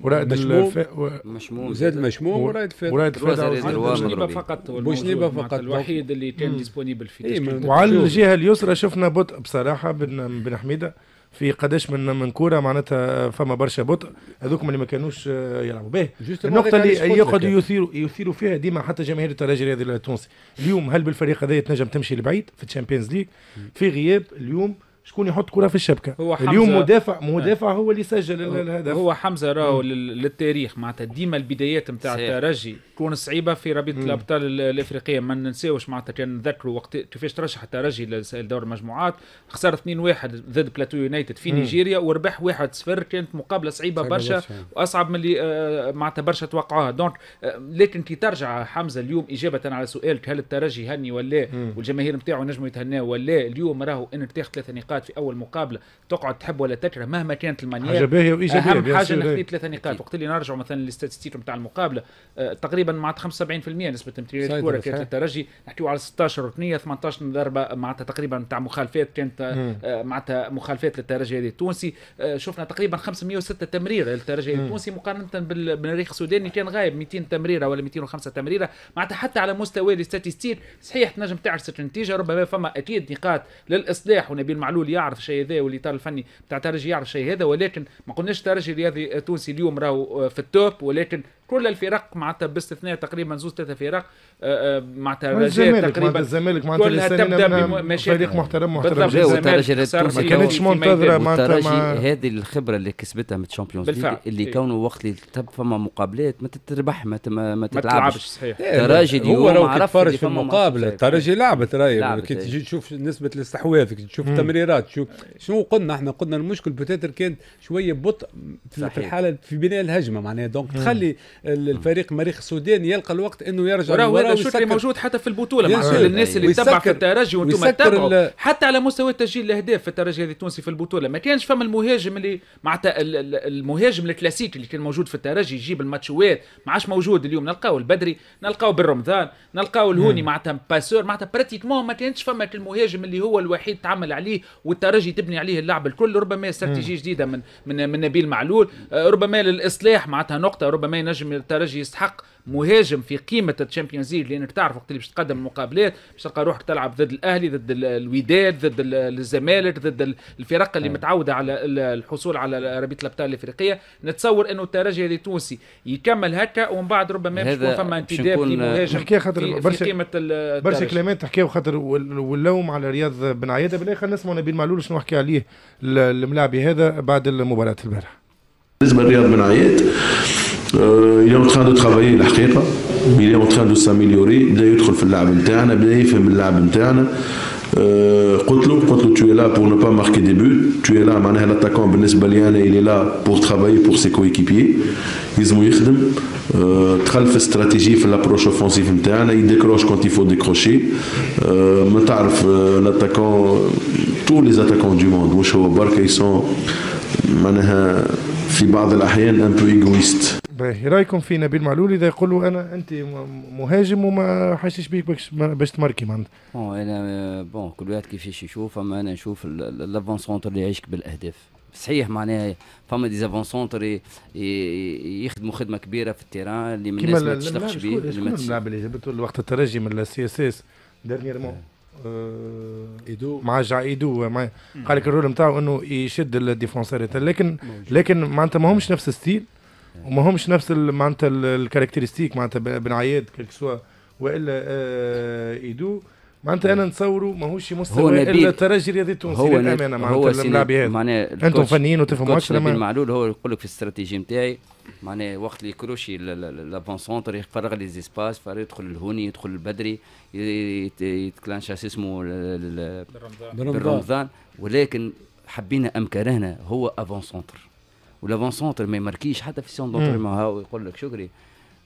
ورائد مشموم الف... مشموم زاد مشموم ورائد فاتح ورائد فاتح بوشنيبه فقط بوشنيبه فقط الوحيد اللي كان ديسبونيبل في إيه وعلى الجهه اليسرى شفنا بطء بصراحه بن بن حميده في قداش من من كوره معناتها فما برشا بطء هذوك اللي ما كانوش آه، يلعبوا به النقطه اللي يقعدوا يثيروا يثيروا فيها ديما حتى جماهير الترجي الرياضي التونسي اليوم هل بالفريق هذا تنجم تمشي لبعيد في الشامبيونز ليج في غياب اليوم شكون يحط كره في الشبكه هو حمزة اليوم مدافع آه. مدافع هو اللي سجل الهدف هو حمزه راهو للتاريخ معناتها ديما البدايات نتاع الترجي تكون صعيبه في رابطه الابطال الافريقيه ما ننساوش معناتها كان نذكروا وقت كيفاش ترشح الترجي لدور المجموعات خسر 2-1 ضد بلاتو يونايتد في نيجيريا وربح 1-0 كانت مقابله صعيبه برشا واصعب من اللي آه، معناتها برشا توقعوها دونك آه، لكن كي ترجع حمزه اليوم اجابه على سؤالك هل الترجي هني ولا والجماهير نتاعو نجموا يتهناو ولا اليوم راهو انك تاخذ ثلاث نقاط في اول مقابله تقعد تحب ولا تكره مهما كانت المانيا حاجه باهيه وايجابيه اهم حاجه انك إيه. ثلاث نقاط وقت اللي نرجعوا مثلا للستاتستيك نتاع المقابله آه، تقريبا معناتها 75% نسبه تمثيليه الكره كانت للترجي نحكيو على 16 ركنيه 18 ضربه معناتها تقريبا تاع مخالفات كانت آه، معناتها مخالفات للترجي هذه التونسي آه، شفنا تقريبا 506 تمريره للترجي التونسي مقارنه بالمريخ السوداني كان غايب 200 تمريره ولا 205 تمريره معناتها حتى على مستوى الاستاتيستيك صحيح تنجم تعرف النتيجه ربما فما اكيد نقاط للاصلاح ونبيل معلول يعرف الشيء هذا والاطار الفني تاع الترجي يعرف الشيء هذا ولكن ما قلناش الترجي الرياضي التونسي اليوم راهو آه، في التوب ولكن كل الفرق معناتها باستثناء تقريبا زوج ثلاثه فرق آه، آه، معناتها الرجاء تقريبا الزمالك معناتها كلها تبدا بمشاكل فريق محترم محترم ما كانتش منتظره معناتها هذه الخبره اللي كسبتها من الشامبيونز ليج اللي إيه. كونه وقت اللي فما مقابلات ما تتربح ما, ما, ما تلعبش صحيح إيه، تراجي اليوم هو تفرج في المقابله تراجي لعبت راهي كي تجي تشوف نسبه الاستحواذ كي تشوف التمريرات شو شنو قلنا احنا قلنا المشكل بتاتر كانت شويه بطء في الحاله في بناء الهجمه معناها دونك تخلي الفريق مريخ السوداني يلقى الوقت انه يرجع هذا شكري موجود حتى في البطوله مع الناس اللي تبع في الترجي وانتم تتابعوا حتى على مستوى تسجيل الاهداف في الترجي هذه التونسي في البطوله ما كانش فما المهاجم اللي معناتها المهاجم الكلاسيكي اللي كان موجود في الترجي يجيب الماتشوات ما عادش موجود اليوم نلقاو البدري نلقاو بالرمضان نلقاو الهوني معناتها باسور معناتها براتيكمون ما كانش فما المهاجم اللي هو الوحيد تعمل عليه والترجي تبني عليه اللعب الكل ربما استراتيجيه جديده من من من نبيل معلول آه، ربما للاصلاح معناتها نقطه ربما ينجم الترجي يستحق مهاجم في قيمه الشامبيونز ليج لانك تعرف وقت اللي باش تقدم المقابلات باش تلقى روحك تلعب ضد الاهلي ضد الوداد ضد الزمالك ضد الفرق اللي متعوده على الحصول على رابطه الابطال الافريقيه نتصور انه الترجي هذا التونسي يكمل هكا ومن بعد ربما باش يكون فما انتداب في في, في قيمه الترجي برشا كلمات تحكيها خاطر واللوم على رياض بن عياده بالله خلينا نسمعوا نبيل معلول شنو حكي عليه الملاعب هذا بعد المباراه البارحه بالنسبه لرياض بن عياد آه il est en train de travailler الحقيقة il est en train de s'améliorer بدا يدخل في اللعب نتاعنا بدا يفهم اللعب نتاعنا قلت له قلت له tu es là pour ne pas marquer des buts معناها l'attaquant بالنسبة لي أنا الي لا بور pour بور سي ses coéquipiers يلزمو يخدم دخل في استراتيجي في لابروش اوفونسيف نتاعنا يديكروش كونت يفو ديكروشي ما تعرف لاتاكون tous les attaquants du monde مش هو برك يسون معناها في بعض الأحيان أن تو إيغويست باهي إيه رايكم في نبيل معلول اذا يقولوا انا انت مهاجم وما حاسش بيك باش تماركي معناتها انا بون كل واحد كيفاش يشوف اما انا نشوف لافون سونتر اللي يعيشك بالاهداف صحيح معناها فما دي زافون سونتر يخدموا خدمه كبيره في التيران اللي من الناس ما تشتغلش به كيما اللاعب اللي جابته وقت الترجي من السي اس اس ديرنييرمون آه، ايدو مع جا ايدو قال لك الرول نتاعو انه يشد الديفونسير لكن لكن معناتها ماهمش نفس الستيل يعني. وما همش نفس معناتها الكاركتيرستيك معناتها بن عياد كيك سوا والا آه، ايدو آه معناتها انا نصوروا ماهوش مستوى الا الترجي الرياضي التونسي هو معناتها الملاعب هذا معناها انتم فنيين وتفهموا اكثر من معلول هو يقول لك في الاستراتيجي نتاعي معناها وقت اللي يكروشي لافون سونتر يفرغ لي زيسباس يدخل الهوني يدخل البدري يتكلانش اسمه بالرمضان ولكن حبينا ام كرهنا هو افون سونتر والافون سونتر ما يمركيش حتى في سيون دونتر يقول لك شكري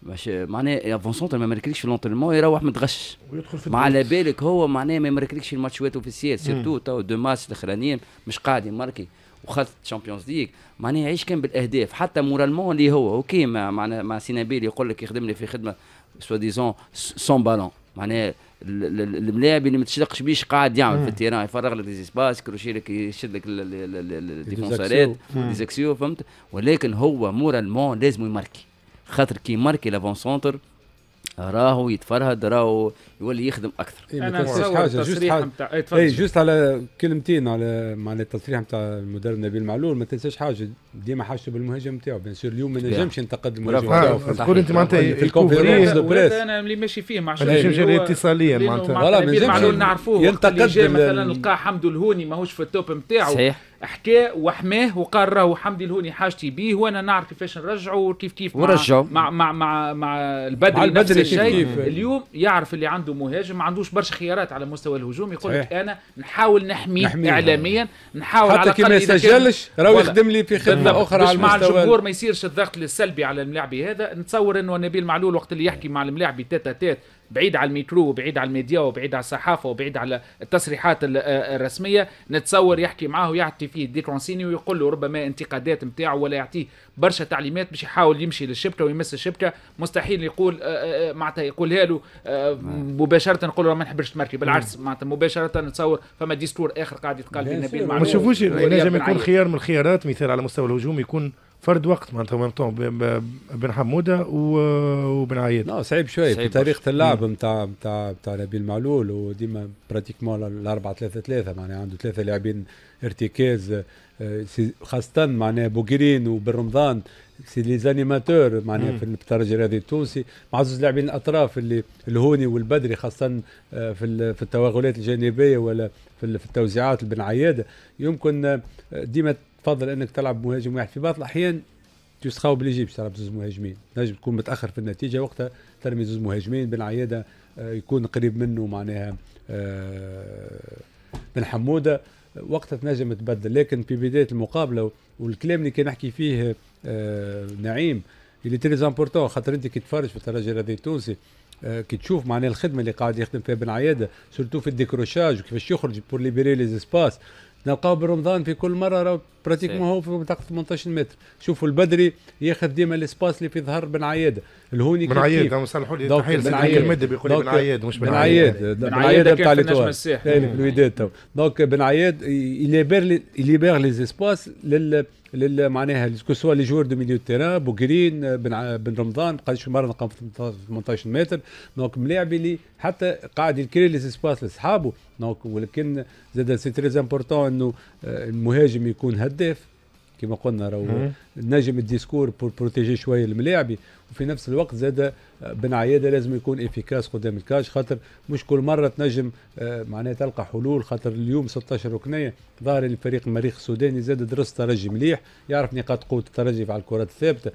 باش معناها افونسونتر ما يمركلكش في لونترمون يروح متغش ويدخل في ما على بالك هو معناها ما يمركلكش في الماتشات اوفيسيال سيرتو تو دو ماتش الاخرانيين مش قاعد يماركي وخذت الشامبيونز ليغ معناها يعيش كان بالاهداف حتى مورالمون اللي هو اوكي مع مع سينابيل يقول لك يخدم لي في خدمه سوا ديزون سون بالون معناها الملاعب اللي ما تشلقش بيش قاعد يعمل في التيران يفرغ لك ديزيسباس كروشي لك يشد لك الديفونسارات ديزاكسيو فهمت ولكن هو مورالمون لازم يماركي خاطر كي ماركي لافون سونتر راهو يتفرهد راهو يولي يخدم اكثر إيه انا حاجه التصريح نتاع حاجة... اي إيه، جوست على كلمتين على مع التصريح نتاع المدرب نبيل معلول ما تنساش حاجه ديما حاجته بالمهاجم نتاعو بيان سور اليوم ما نجمش ينتقد المهاجم نتاعو تقول انت معناتها في الكونفيرونس دو بريس انا اللي ماشي فيه مع شنو اتصاليا معناتها نبيل معلول نعرفوه ينتقد مثلا لقى حمدو الهوني ماهوش في التوب نتاعو صحيح حكى وحماه وقال راهو حمدي الهوني حاجتي بيه وانا نعرف كيفاش نرجعه وكيف كيف مع, مع مع مع مع البدري مع البدري نفس الشيء اليوم يعرف اللي عنده مهاجم ما عندوش برشا خيارات على مستوى الهجوم يقول لك انا نحاول نحميه, نحمي اعلاميا نحاول حتى على كي ما يسجلش راهو يخدم لي في خدمه اخرى على المستوى مع الجمهور ما يصيرش الضغط السلبي على الملاعبي هذا نتصور انه نبيل معلول وقت اللي يحكي مع الملاعبي تاتا تات بعيد على الميكرو وبعيد على الميديا وبعيد على الصحافه وبعيد على التصريحات آه، آه، الرسميه نتصور يحكي معاه ويعطي فيه ديكرونسيني ويقول له ربما انتقادات نتاعو ولا يعطيه برشا تعليمات باش يحاول يمشي للشبكه ويمس الشبكه مستحيل يقول آه، معناتها يقولها له مباشره نقول له ما نحبش تمركي بالعكس نعم. معناتها مباشره نتصور فما ديستور اخر قاعد يتقال في نبيل ما نشوفوش ينجم يكون خيار من الخيارات مثال على مستوى الهجوم يكون فرد وقت معناتها ميم بين حموده وبن عياد لا صعيب شويه في تاريخ اللعب اللعب نتاع نتاع نتاع نبيل معلول وديما براتيكمون الاربعه ثلاثه ثلاثه معناها عنده ثلاثه لاعبين ارتكاز آه، خاصه معناها بوغرين وبن رمضان سي لي زانيماتور معناها في الترجي هذه التونسي مع زوج لاعبين الاطراف اللي الهوني والبدري خاصه آه، في في التوغلات الجانبيه ولا في التوزيعات البن عياده يمكن آه، ديما تفضل انك تلعب مهاجم واحد في بعض الاحيان تو سخا اوبليجي باش تلعب زوج مهاجمين نجم تكون متاخر في النتيجه وقتها ترمي زوج مهاجمين بن عياده آه، يكون قريب منه معناها آه، بن حموده وقتها تنجم تبدل لكن في بدايه المقابله والكلام اللي كان نحكي فيه آه، نعيم اللي تري زامبورتون خاطر انت كي تفرج في الترجي الرياضي التونسي كي تشوف معناها الخدمه اللي قاعد يخدم فيها بن عياده سورتو في الديكروشاج وكيفاش يخرج بور ليبيري لي زيسباس نلقاو برمضان في كل مره راه براتيكمون هو في منطقه 18 متر شوفوا البدري ياخذ ديما الاسباس اللي في ظهر بن عياد الهوني بن عياد صلحوا لي تحيه بن عياد المد بيقول لي بن عياد مش بن عياد بن عياد بتاع الاتوار إيه، الوداد تو دونك بن عياد يليبر يليبر لي زيسباس لل معناها سواء لي جوار دو ميليو تيران بوكرين بن, بن رمضان قداش مره نقام في 18 متر دونك ملاعب اللي حتى قاعد يكري لي سباس لصحابه دونك ولكن زاد سي تري امبورتون انه آه، المهاجم يكون هداف كما قلنا راهو نجم الديسكور بور بروتيجي شويه الملاعبي وفي نفس الوقت زاد بن عياده لازم يكون افيكاس قدام الكاش خاطر مش كل مره تنجم آه، معناها تلقى حلول خاطر اليوم 16 ركنيه ظاهر الفريق المريخ السوداني زاد درس ترجي مليح يعرف نقاط قوه الترجي على الكرات الثابته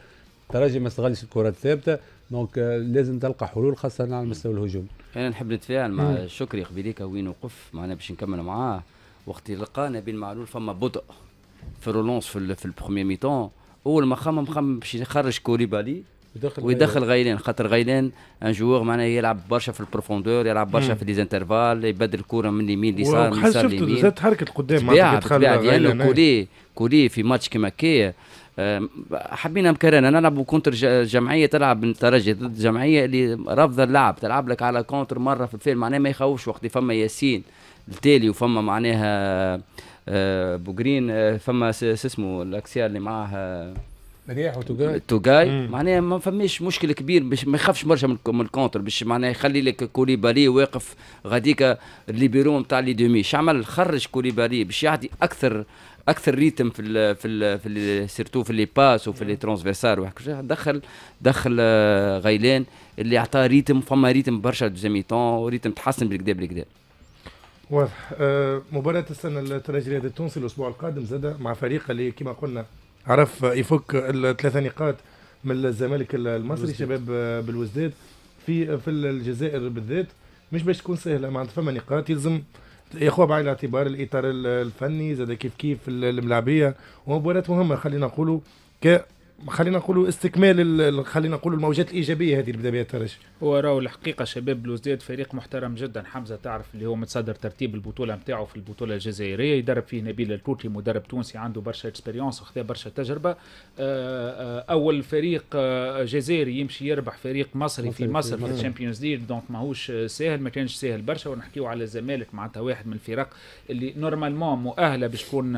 الترجي ما استغلش الكرات الثابته دونك آه، لازم تلقى حلول خاصه على المستوى الهجوم انا نحب نتفاعل مع شكري قبيليك وين وقف معنا باش نكمل معاه وقت لقانا بين معلول فما بطء في رولونس في, في البروميير ميتون اول ما خمم خمم باش يخرج كوليبالي ويدخل, ويدخل غيلان خاطر غيلان ان جوور معناه يلعب برشا في البروفوندور يلعب برشا في ليزانترفال يبدل الكوره من اليمين ليسار من اليسار لليمين زاد تحركت قدام معناتها تبيع لانه كولي كولي في ماتش كيما كي حبينا مكرنا نلعب كونتر جمعيه تلعب الترجي ضد جمعيه اللي رافضه اللعب تلعب لك على كونتر مره في الفيلم معناها ما يخوفش وقت فما ياسين التالي وفما معناها آه، بوغرين آه، فما شو اسمه الاكسيال اللي معاه مريح آه، وتوجاي توجاي معناها ما فماش مشكل كبير باش ما يخافش برشا من الكونتر باش معناها يخلي لك كوليبالي واقف غاديكا الليبيرو نتاع لي دومي عمل خرج كوليبالي باش يعطي اكثر اكثر ريتم في الـ في الـ في الـ سيرتو في لي باس وفي لي ترانسفيرسار دخل دخل غيلان اللي عطاه ريتم فما ريتم برشا دوزيميتون وريتم تحسن بالكدا بالكدا واضح آه، مباراة السنة الترجي هذا التونسي الأسبوع القادم زاد مع فريق اللي كما قلنا عرف يفك الثلاثة نقاط من الزمالك المصري شباب آه، بالوزداد في في الجزائر بالذات مش باش تكون سهلة معناتها فما نقاط يلزم ياخوها بعين الاعتبار الاطار الفني زاد كيف كيف الملاعبيه ومباراه مهمه خلينا نقولوا ك خلينا نقولوا استكمال خلينا نقولوا الموجات الايجابيه هذه اللي بدا بها الترجي هو راهو الحقيقه شباب بلوزداد فريق محترم جدا حمزه تعرف اللي هو متصدر ترتيب البطوله نتاعو في البطوله الجزائريه يدرب فيه نبيل التوتي مدرب تونسي عنده برشا اكسبيريونس وخذا برشا تجربه آه، آه، اول فريق آه، جزائري يمشي يربح فريق مصري في مصر في الشامبيونز ليج دونك ماهوش ساهل ما كانش ساهل برشا ونحكيو على الزمالك معناتها واحد من الفرق اللي نورمالمون مؤهله باش تكون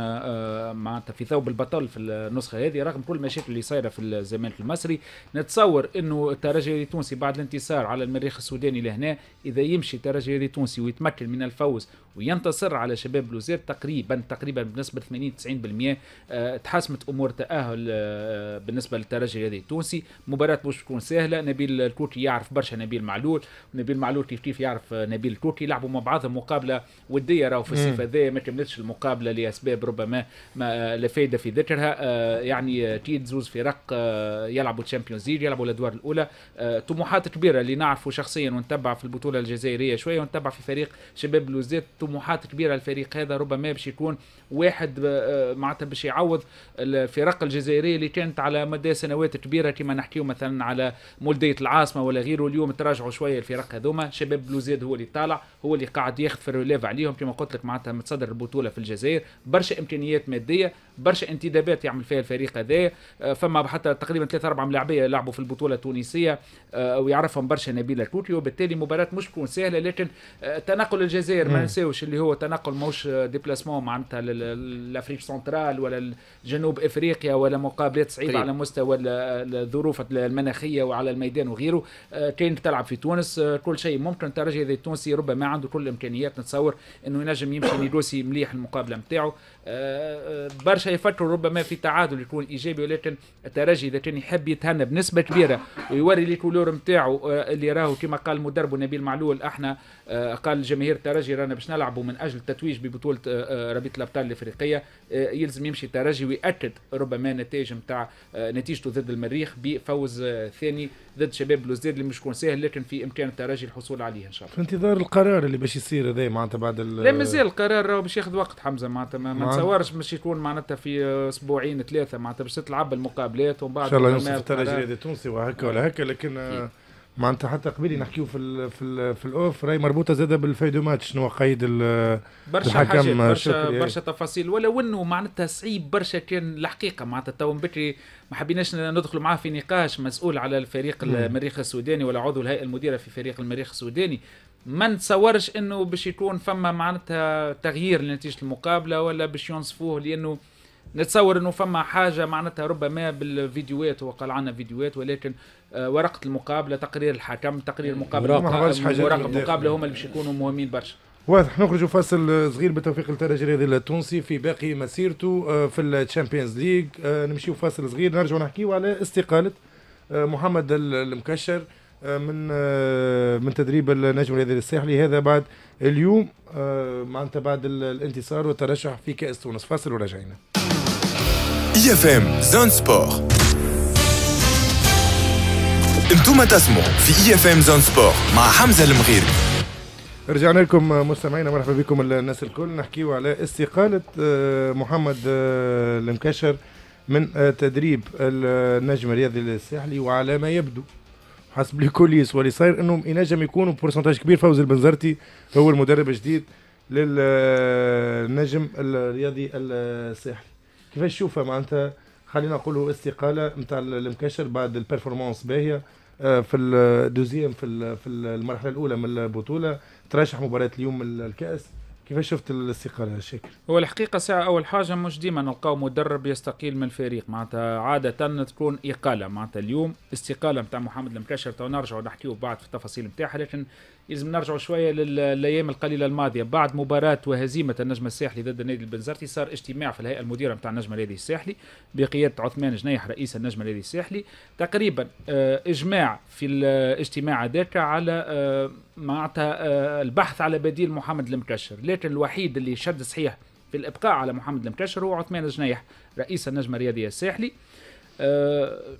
معناتها في ثوب البطل في النسخه هذه رغم كل المشاكل اللي صايره في الزمالك المصري نتصور انه الترجي التونسي بعد الانتصار على المريخ السوداني لهنا اذا يمشي الترجي التونسي ويتمكن من الفوز وينتصر على شباب لوزير تقريبا تقريبا بنسبه 80 90% تحسمت امور تاهل آه، بالنسبه للترجي الرياضي التونسي مباراه مش تكون سهله نبيل الكوكي يعرف برشا نبيل معلول نبيل معلول كيف كيف يعرف آه، نبيل الكوكي لعبوا مع بعضهم مقابله وديه راهو في الصيف هذا ما كملتش المقابله لاسباب ربما ما آه، لا فائده في ذكرها يعني كي زوز في العراق آه، يلعبوا تشامبيونز ليج يلعبوا الادوار الاولى آه، طموحات كبيره اللي نعرفه شخصيا ونتبع في البطوله الجزائريه شويه ونتبع في فريق شباب لوزيت طموحات كبيره الفريق هذا ربما باش يكون واحد آه، معناتها باش يعوض الفرق الجزائريه اللي كانت على مدى سنوات كبيره كما نحكيو مثلا على مولديه العاصمه ولا غيره اليوم تراجعوا شويه الفرق هذوما شباب بلوزيد هو اللي طالع هو اللي قاعد ياخذ في الريليف عليهم كما قلت لك معناتها متصدر البطوله في الجزائر برشا امكانيات ماديه برشا انتدابات يعمل فيها الفريق هذا آه، فما حتى تقريبا ثلاثة أربعة ملاعبية لعبوا في البطولة التونسية آه، ويعرفهم برشا نبيل الكوتي وبالتالي مباراة مش تكون سهلة لكن آه، تنقل الجزائر ما نساوش اللي هو تنقل موش ديبلاسمون معناتها لافريك سنترال ولا جنوب افريقيا ولا مقابلات صعيبه طيب. على مستوى الظروف المناخيه وعلى الميدان وغيره كان تلعب في تونس كل شيء ممكن الترجي التونسي ربما عنده كل الامكانيات نتصور انه ينجم يمشي نيجوسي مليح المقابله نتاعو آه، آه، برشا يفكروا ربما في تعادل يكون ايجابي ولكن الترجي اذا كان يحب يتهنى بنسبه كبيره ويوري لي كولور نتاعو آه، اللي راهو كما قال مدربه نبيل معلول احنا قال جماهير الترجي رانا باش نلعبوا من اجل التتويج ببطوله رابطه الابطال الافريقيه يلزم يمشي الترجي ويأكد ربما نتائج نتاع نتيجته ضد المريخ بفوز ثاني ضد شباب بلوزداد اللي مش يكون سهل لكن في امكان الترجي الحصول عليه ان شاء الله في انتظار القرار اللي باش يصير هذا معناتها بعد لا مازال القرار راهو باش ياخذ وقت حمزه معناتها ما تصورش باش يكون معناتها في اسبوعين ثلاثه معناتها باش تلعب بالمقابلات ومن بعد ان شاء الله ينصف الترجي التونسي تونسي وهكا ولا آه. هكا لكن آه، إيه. معناتها حتى قبيلي نحكيو في الـ في الـ في الاوف راهي مربوطه زاده بالفي دو ماتش شنو قيد برشا حاجات برشا برشا تفاصيل ولو انه معناتها صعيب برشا كان الحقيقه معناتها تو بكري ما حبيناش ندخل معاه في نقاش مسؤول على الفريق المريخ السوداني ولا عضو الهيئه المديره في فريق المريخ السوداني ما نتصورش انه باش يكون فما معناتها تغيير لنتيجه المقابله ولا باش ينصفوه لانه نتصور انه فما حاجه معناتها ربما بالفيديوهات هو قال عنا فيديوهات ولكن آه، ورقه المقابله تقرير الحكم تقرير المقابله ورقه المقابله هما اللي باش يكونوا مهمين برشا واضح نخرجوا فاصل صغير بالتوفيق الترجي الرياضي التونسي في باقي مسيرته آه، في الشامبيونز ليج آه، نمشيو فاصل صغير نرجعوا نحكيو على استقاله محمد المكشر آه، من آه، من تدريب النجم الرياضي الساحلي هذا بعد اليوم آه، معناتها بعد الانتصار والترشح في كاس تونس فاصل وراجعين اي اف ام زون سبور انتم تسمعوا في اي اف ام زون سبور مع حمزه المغيري رجعنا لكم مستمعينا مرحبا بكم الناس الكل نحكيو على استقالة محمد المكشر من تدريب النجم الرياضي الساحلي وعلى ما يبدو حسب كوليس واللي صاير انهم ينجم يكونوا بورسنتاج كبير فوز البنزرتي هو المدرب الجديد للنجم الرياضي الساحلي كيفاش تشوفها معناتها خلينا نقولوا استقاله نتاع المكشر بعد البرفورمانس باهيه آه، في الدوزيام في في المرحله الاولى من البطوله ترشح مباراه اليوم الكاس كيفاش شفت الاستقاله شكل هو الحقيقه ساعه اول حاجه مش ديما نلقاو مدرب يستقيل من الفريق معناتها عاده تكون اقاله معناتها اليوم استقاله نتاع محمد المكشر تو نرجعوا نحكيو بعد في التفاصيل نتاعها لكن يلزم نرجعوا شويه للايام القليله الماضيه بعد مباراه وهزيمه النجم الساحلي ضد النادي البنزرتي صار اجتماع في الهيئه المديره نتاع النجم الرياضي الساحلي بقياده عثمان جنيح رئيس النجم الرياضي الساحلي تقريبا آه، اجماع في الاجتماع هذاك على آه، معناتها آه، البحث على بديل محمد المكشر لكن الوحيد اللي شد صحيح في الابقاء على محمد المكشر هو عثمان جنيح رئيس النجم الرياضي الساحلي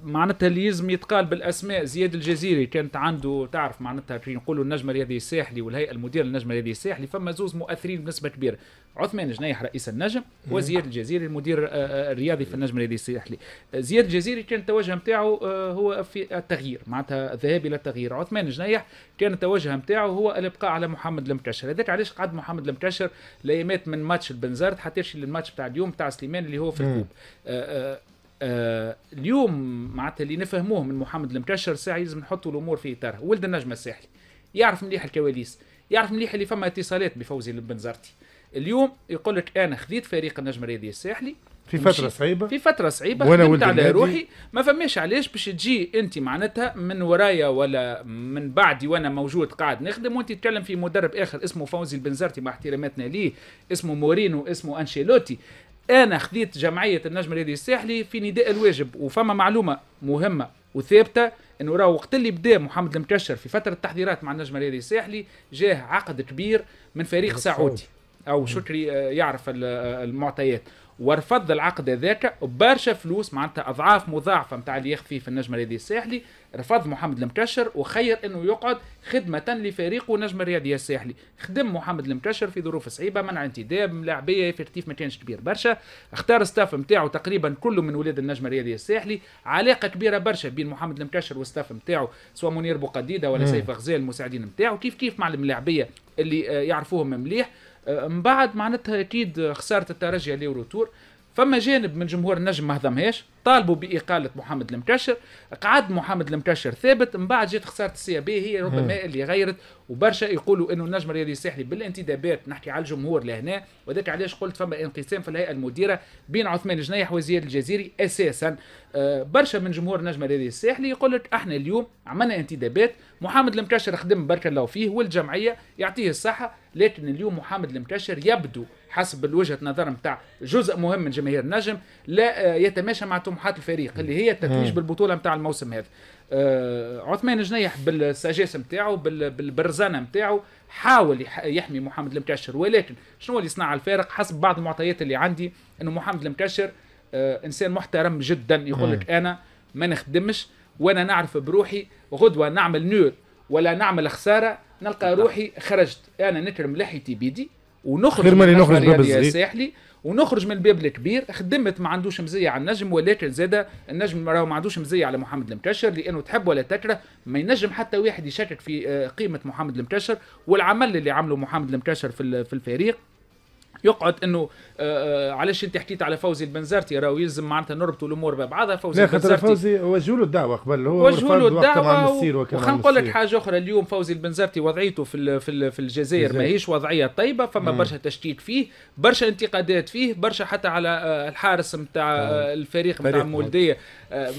معناتها اللي يلزم يتقال بالاسماء زياد الجزيري كانت عنده تعرف معناتها كي نقولوا النجم الرياضي الساحلي والهيئه المديره للنجم الرياضي الساحلي فما زوز مؤثرين بنسبه كبيره عثمان جنيح رئيس النجم وزياد الجزيري المدير آه، آه، الرياضي في النجم الرياضي الساحلي زياد الجزيري كان التوجه نتاعو آه، هو في التغيير معناتها الذهاب الى التغيير عثمان جنيح كان التوجه نتاعو هو الابقاء على محمد المكشر هذاك علاش قعد محمد المكشر ليمات من ماتش البنزرت حتى للماتش بتاع اليوم بتاع سليمان اللي هو في الكوب آه، اليوم معناتها اللي نفهموه من محمد المكشر ساعه لازم نحطوا الامور في اطارها ولد النجم الساحلي يعرف مليح الكواليس يعرف مليح اللي فما اتصالات بفوزي البنزرتي اليوم يقول لك انا خذيت فريق النجم الرياضي الساحلي في فتره صعيبه في فتره صعيبه وانا ولد على روحي ما فماش علاش باش تجي انت معناتها من ورايا ولا من بعدي وانا موجود قاعد نخدم وانت تتكلم في مدرب اخر اسمه فوزي البنزرتي مع احتراماتنا ليه اسمه مورينو اسمه انشيلوتي انا خذيت جمعيه النجم الرياضي الساحلي في نداء الواجب وفما معلومه مهمه وثابته انه راه وقت اللي بدا محمد المكشر في فتره التحضيرات مع النجم الرياضي الساحلي جاه عقد كبير من فريق سعودي او شكري آه، يعرف آه، المعطيات ورفض العقد هذاك برشا فلوس معناتها اضعاف مضاعفه نتاع اللي يخفي في النجم الرياضي الساحلي رفض محمد المكشر وخير انه يقعد خدمه لفريقه نجم الرياضي الساحلي خدم محمد المكشر في ظروف صعيبه منع انتداب لاعبيه فرتيف ما كانش كبير برشا اختار ستاف نتاعو تقريبا كله من ولاد النجم الرياضي الساحلي علاقه كبيره برشا بين محمد المكشر والستاف نتاعو سواء منير بوقديده ولا سيف غزال المساعدين نتاعو كيف كيف مع الملاعبيه اللي آه، يعرفوهم مليح من بعد معناتها اكيد خساره الترجي اللي روتور فما جانب من جمهور النجم ما هضمهاش طالبوا باقاله محمد المكشر قعد محمد المكشر ثابت من بعد جات خساره السي بي هي ربما اللي غيرت وبرشا يقولوا انه النجم الرياضي الساحلي بالانتدابات نحكي على الجمهور لهنا وذاك علاش قلت فما انقسام في الهيئه المديره بين عثمان جنيح وزياد الجزيري اساسا آه، برشا من جمهور النجم الرياضي الساحلي يقول لك احنا اليوم عملنا انتدابات محمد المكشر خدم بارك الله فيه والجمعيه يعطيه الصحه لكن اليوم محمد المكشر يبدو حسب الوجهه نظر نتاع جزء مهم من جماهير النجم لا آه، يتماشى مع طموحات الفريق اللي هي التتويج بالبطوله نتاع الموسم هذا آه، عثمان جنيح بالسجاسة نتاعو بالبرزانه نتاعو حاول يحمي محمد المكشر ولكن شنو اللي صنع الفارق حسب بعض المعطيات اللي عندي انه محمد المكشر آه، انسان محترم جدا يقول لك انا ما نخدمش وانا نعرف بروحي غدوه نعمل نور ولا نعمل خساره نلقى روحي خرجت انا نكرم لحيتي بيدي ونخرج غير مالي نخرج باب الساحلي ونخرج من الباب الكبير خدمت ما عندوش مزيه على النجم ولكن زاده النجم راهو ما عندوش مزيه على محمد المكشر لانه تحب ولا تكره ما ينجم حتى واحد يشكك في آه، قيمه محمد المكشر والعمل اللي عمله محمد المكشر في الفريق يقعد انه آه، آه، علاش انت حكيت على فوزي البنزرتي راهو يلزم معناتها نربطوا الامور ببعضها فوزي لا خاطر فوزي وجهوا له الدعوه قبل هو وجهوا له الدعوه وخلينا نقول لك حاجه اخرى اليوم فوزي البنزرتي وضعيته في في في الجزائر ماهيش وضعيه طيبه فما برشا تشكيك فيه برشا انتقادات فيه برشا حتى على آه، الحارس نتاع الفريق نتاع مولديه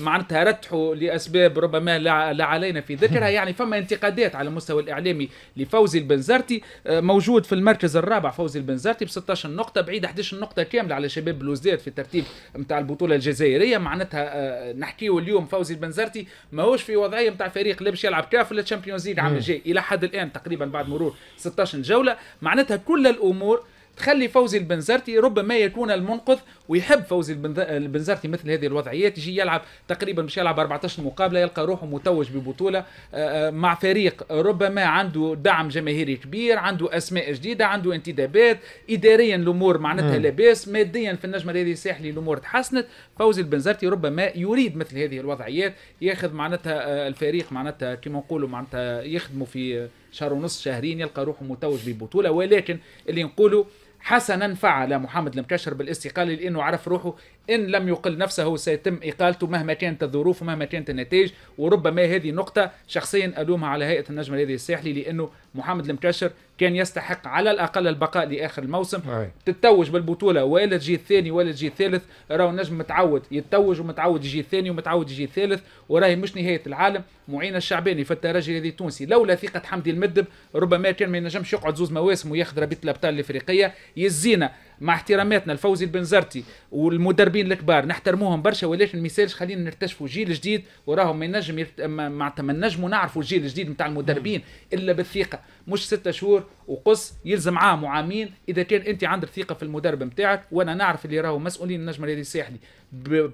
معناتها رتحوا لاسباب ربما لا علينا في ذكرها يعني فما انتقادات على المستوى الاعلامي لفوزي البنزرتي موجود في المركز الرابع فوزي البنزرتي ب 16 16 نقطه بعيد 11 نقطه كامله على شباب بلوزداد في الترتيب نتاع البطوله الجزائريه معناتها آه، نحكيو اليوم فوزي البنزرتي ماهوش في وضعيه نتاع فريق لا باش يلعب كاف ولا تشامبيونز ليغ العام الجاي الى حد الان تقريبا بعد مرور 16 جوله معناتها كل الامور تخلي فوزي البنزرتي ربما يكون المنقذ ويحب فوزي البنزرتي مثل هذه الوضعيات يجي يلعب تقريبا باش يلعب 14 مقابله يلقى روحه متوج ببطوله آه، آه، مع فريق ربما عنده دعم جماهيري كبير عنده اسماء جديده عنده انتدابات اداريا الامور معناتها لاباس ماديا في النجم الرياضي الساحلي الامور تحسنت فوزي البنزرتي ربما يريد مثل هذه الوضعيات ياخذ معناتها آه، الفريق معناتها كما نقولوا معناتها يخدموا في شهر ونص شهرين يلقى روحه متوج ببطوله ولكن اللي نقولوا حسنا فعل محمد المكشر بالاستقالة لأنه عرف روحه إن لم يقل نفسه سيتم إقالته مهما كانت الظروف ومهما كانت النتائج وربما هذه نقطة شخصيا ألومها على هيئة النجم الرياضي الساحلي لأنه محمد المكشر كان يستحق على الأقل البقاء لآخر الموسم أي. تتوج بالبطولة ولا تجي الثاني ولا تجي الثالث راهو النجم متعود يتوج ومتعود يجي الثاني ومتعود يجي الثالث وراهي مش نهاية العالم معين الشعباني في الترجي الذي التونسي لولا ثقة حمدي المدب ربما كان ما ينجمش يقعد زوز مواسم وياخذ رابطه الأبطال الإفريقية يزينا مع احتراماتنا لفوزي البنزرتي والمدربين الكبار نحترموهم برشا ولكن ما يسالش خلينا نرتشفوا جيل جديد وراهم ما ينجم يرت... ما ما نجموا نعرفوا الجيل الجديد نتاع المدربين الا بالثقه مش ستة شهور وقص يلزم عام وعامين اذا كان انت عندك ثقه في المدرب نتاعك وانا نعرف اللي راهو مسؤولين النجم الرياضي الساحلي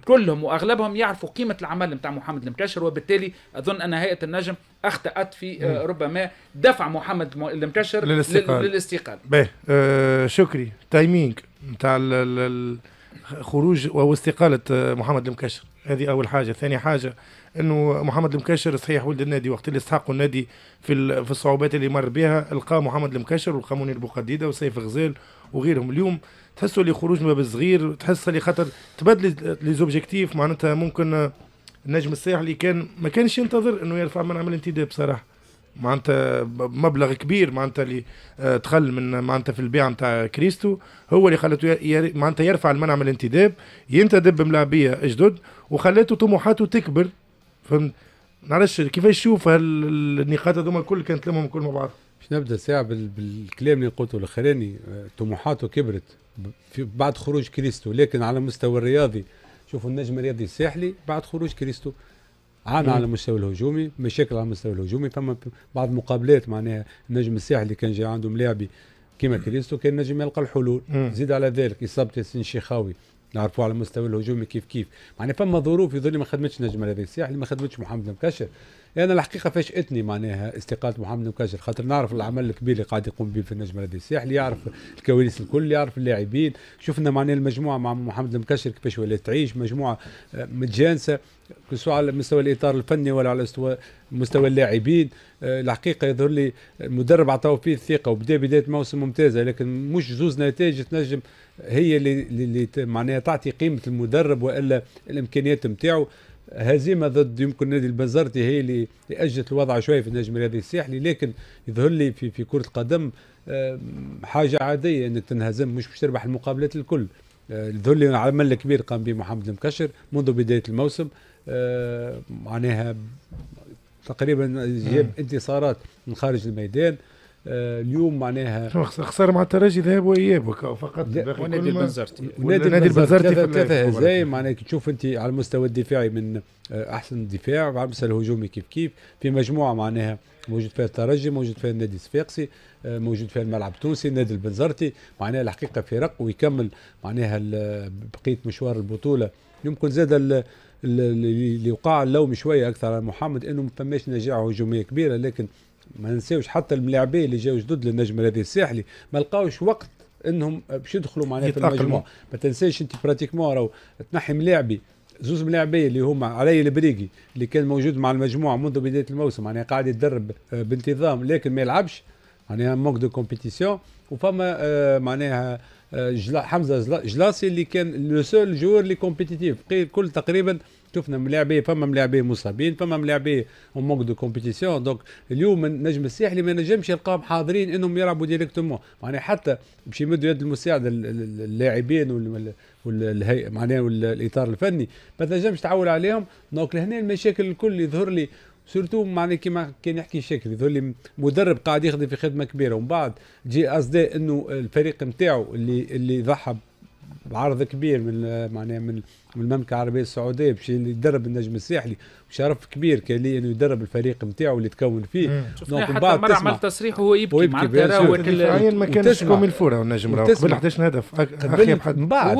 كلهم واغلبهم يعرفوا قيمه العمل نتاع محمد المكشر وبالتالي اظن ان هيئه النجم اخطات في آه، ربما دفع محمد المكشر للاستقالة للاستقال. باهي آه شكري تايمينغ نتاع خروج واستقاله آه، محمد المكشر هذه اول حاجه ثاني حاجه انه محمد المكشر صحيح ولد النادي وقت اللي استحقوا النادي في في الصعوبات اللي مر بها لقى محمد المكشر ولقى منير بوقديده وسيف غزال وغيرهم اليوم تحسوا اللي خروج من باب صغير تحس اللي خاطر تبدل لي زوبجيكتيف معناتها ممكن النجم الساحلي كان ما كانش ينتظر انه يرفع من عمل انتداب بصراحه معناتها مبلغ كبير معناتها اللي دخل آه، من معناتها في البيعه نتاع كريستو هو اللي خلته معناتها يرفع المنع من الانتداب ينتدب بملاعبيه جدد وخلاته طموحاته تكبر فهمت نعرفش كيفاش تشوف النقاط هذوما الكل كانت لهم كل مع بعض باش نبدا ساعه بالكلام اللي قلته الاخراني آه، طموحاته كبرت في بعد خروج كريستو لكن على المستوى الرياضي شوفوا النجم الرياضي الساحلي بعد خروج كريستو عانى على المستوى الهجومي مشاكل على المستوى الهجومي فما بعض مقابلات معناها النجم الساحلي كان جاي عنده ملاعبي كيما كريستو كان نجم يلقى الحلول زيد على ذلك اصابه ياسين الشيخاوي نعرفوه على المستوى الهجومي كيف كيف معناها فما ظروف يظن ما خدمتش نجم هذا الساحلي ما خدمتش محمد مكشر يعني انا يعني الحقيقه فاجاتني معناها استقاله محمد مكشر خاطر نعرف العمل الكبير اللي قاعد يقوم به في النجم هذا الساحلي يعرف الكواليس الكل يعرف اللاعبين شفنا معناها المجموعه مع محمد المكشر كيفاش ولات تعيش مجموعه متجانسه سواء على مستوى الاطار الفني ولا على مستوى مستوى اللاعبين الحقيقه يظهر لي المدرب عطاه فيه الثقه وبدا بدايه موسم ممتازه لكن مش زوز نتائج تنجم هي اللي اللي معناها تعطي قيمه المدرب والا الامكانيات نتاعو هزيمه ضد يمكن نادي البنزرتي هي اللي اجت الوضع شويه في النجم الرياضي الساحلي لكن يظهر لي في في كره القدم حاجه عاديه انك تنهزم مش باش تربح المقابلات الكل آه، يظهر لي العمل الكبير قام به محمد المكشر منذ بدايه الموسم آه، معناها تقريبا جاب انتصارات من خارج الميدان آه، اليوم معناها خسر مع الترجي ذهاب واياب فقط ونادي البنزرتي ونادي البنزرتي ثلاثه هزايم معناها كي تشوف انت على المستوى الدفاعي من آه، احسن دفاع على المستوى الهجومي كيف كيف في مجموعه معناها موجود فيها الترجي موجود فيها النادي الصفاقسي آه، موجود فيها الملعب التونسي النادي البنزرتي معناها الحقيقه فرق ويكمل معناها بقيه مشوار البطوله يمكن زاد اللي وقع اللوم شويه اكثر على محمد انه ما فماش نجاعه هجوميه كبيره لكن ما ننساوش حتى الملاعبيه اللي جاوا جدد للنجم الذي الساحلي ما لقاوش وقت انهم باش يدخلوا معناها في المجموع ما تنساش انت براتيكمون راهو تنحي ملاعبي زوز ملاعبيه اللي هما علي البريقي اللي كان موجود مع المجموعه منذ بدايه الموسم يعني قاعد يتدرب آه، بانتظام لكن ما يلعبش يعني مونك دو كومبيتيسيون وفما آه، معناها آه، جلا حمزه جلاسي اللي كان لو سول جوار اللي كومبيتيتيف كل تقريبا شفنا ملاعبيه فما ملاعبيه مصابين فما ملاعبيه موك دو كومبيتيسيون دونك اليوم النجم الساحلي ما نجمش يلقاهم حاضرين انهم يلعبوا ديريكتومون معناها حتى باش يمدوا يد المساعده اللاعبين والهيئه معناها والاطار الفني ما تنجمش تعول عليهم دونك لهنا المشاكل الكل يظهر لي سورتو معناها كيما كي نحكي شكل يظهر لي مدرب قاعد يخدم في خدمه كبيره ومن بعد جي دي انه الفريق نتاعو اللي اللي ضحى بعرض كبير من معناها من من المملكه العربيه السعوديه باش يدرب النجم الساحلي وشرف كبير كان لي انه يدرب الفريق نتاعو اللي تكون فيه دونك من بعد تسمع عمل تصريح وهو يبكي, مع معناتها راهو عين ما كانش كوميل الفوره والنجم راهو قبل 11 هدف اخي من بعد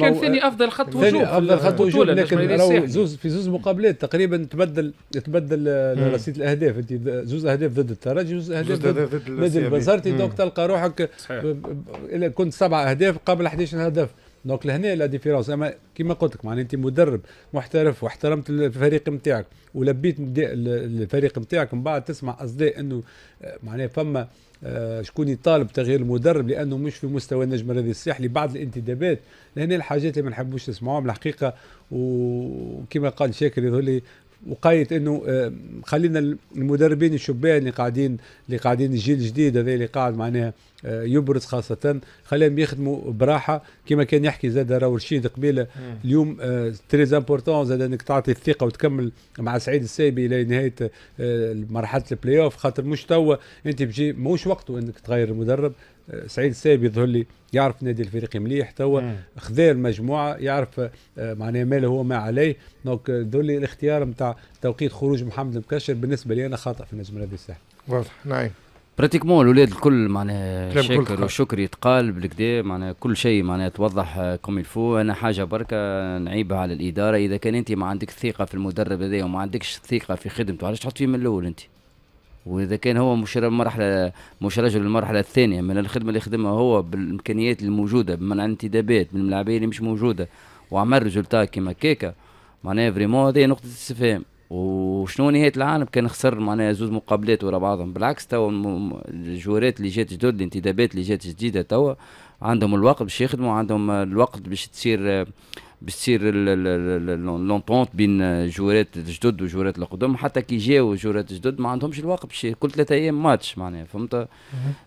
كان ثاني افضل خط هجوم افضل خط هجوم لكن زوز في زوز مقابلات تقريبا تبدل تبدل رصيد الاهداف انت زوز اهداف ضد الترجي زوز اهداف ضد البنزرتي دونك تلقى روحك كنت سبعه اهداف قبل 11 هدف دونك لهنا لا ديفيرونس اما كيما قلت لك معناها انت مدرب محترف واحترمت الفريق نتاعك ولبيت الفريق نتاعك من بعد تسمع اصداء انه آه، معناها فما آه، شكون يطالب تغيير المدرب لانه مش في مستوى النجم الرياضي الساحلي بعد الانتدابات لهنا الحاجات اللي ما نحبوش نسمعوهم الحقيقه وكما قال شاكر يظهر لي وقايت انه خلينا المدربين الشبان اللي قاعدين اللي قاعدين الجيل الجديد هذا اللي قاعد معناها آه، يبرز خاصة خليهم يخدموا براحة كما كان يحكي زاد راهو رشيد قبيلة اليوم تريز آه، امبورتون زاد انك تعطي الثقة وتكمل مع سعيد السايبي الى نهاية آه، مرحلة البلاي اوف خاطر مش توا انت بجي موش وقته انك تغير المدرب سعيد السيب يظهر لي يعرف نادي الفريق مليح توا خذا المجموعه يعرف آه، معناها ما هو ما عليه دونك يظهر آه، لي الاختيار نتاع توقيت خروج محمد المكشر بالنسبه لي انا خاطئ في النجم هذا السهل واضح نعم براتيكمون الاولاد الكل معناها شكر والشكر يتقال بالكدا معناها كل شيء معناها توضح آه، كوم الفو انا حاجه بركه نعيبها على الاداره اذا كان انت ما عندك ثقه في المدرب هذا وما عندكش ثقه في خدمته علاش تحط فيه من الاول انت واذا كان هو مش مرحله مش رجل المرحله الثانيه من الخدمه اللي خدمها هو بالامكانيات الموجوده من الانتدابات من الملاعبين اللي مش موجوده وعمل ريزولتا كيما كيكا معناها فريمون هذه نقطه استفهام وشنو نهايه العالم كان خسر معناها زوز مقابلات ورا بعضهم بالعكس توا الجوارات اللي جات جدد الانتدابات اللي جات جديده توا عندهم الوقت باش يخدموا عندهم الوقت باش تصير بتصير لونتونت بين جورات الجدد وجورات القدم حتى كي جاو جورات الجدد ما عندهمش الوقت باش كل ثلاثة ايام ماتش معناها فهمت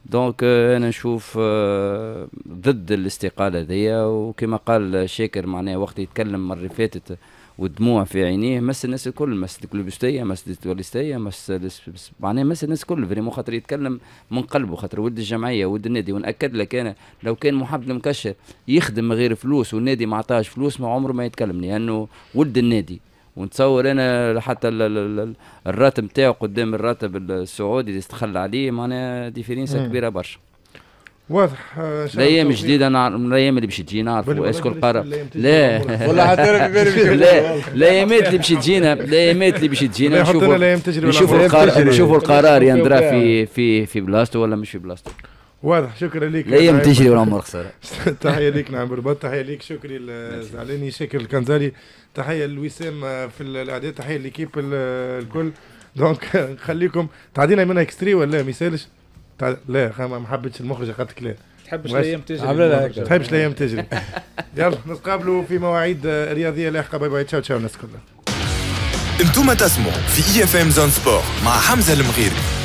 دونك آه، انا نشوف آه، ضد الاستقاله ذي وكما قال شاكر معناها وقت يتكلم مره فاتت والدموع في عينيه مس الناس الكل مس الكلوبستيه مس التواليستيه مس معناها مس الناس الكل فريمون خاطر يتكلم من قلبه خاطر ولد الجمعيه ولد النادي ونأكد لك انا لو كان محمد المكشر يخدم من غير فلوس والنادي ما عطاش فلوس ما عمره ما يتكلم لانه ولد النادي ونتصور انا حتى الراتب نتاعو قدام الراتب السعودي اللي استخلى عليه معناها ديفيرينس كبيره برشا واضح الايام آه، الجديده نعرف من الايام اللي باش تجينا نعرفوا اسكو القرار لا والله لا الايامات اللي باش تجينا الايامات اللي باش تجينا نشوفوا نشوفوا القرار نشوفوا القرار يندرى في في في بلاصتو ولا مش في بلاصتو واضح شكرا لك الايام نعم. تجري والعمر خساره تحيه ليك نعم بربط تحيه ليك شكري الزعلاني شاكر الكنزالي تحيه لوسام آه، في الاعداد تحيه ليكيب الكل دونك نخليكم تعدينا منها اكستري ولا ما يسالش لا ما حبيتش المخرج قالت لك لا تحبش الايام تجري عامله تحبش الايام تجري يلا نتقابلوا في مواعيد رياضيه لاحقه باي باي تشاو تشاو الناس كلها انتم تسمعوا في اي اف ام زون سبور مع حمزه المغيري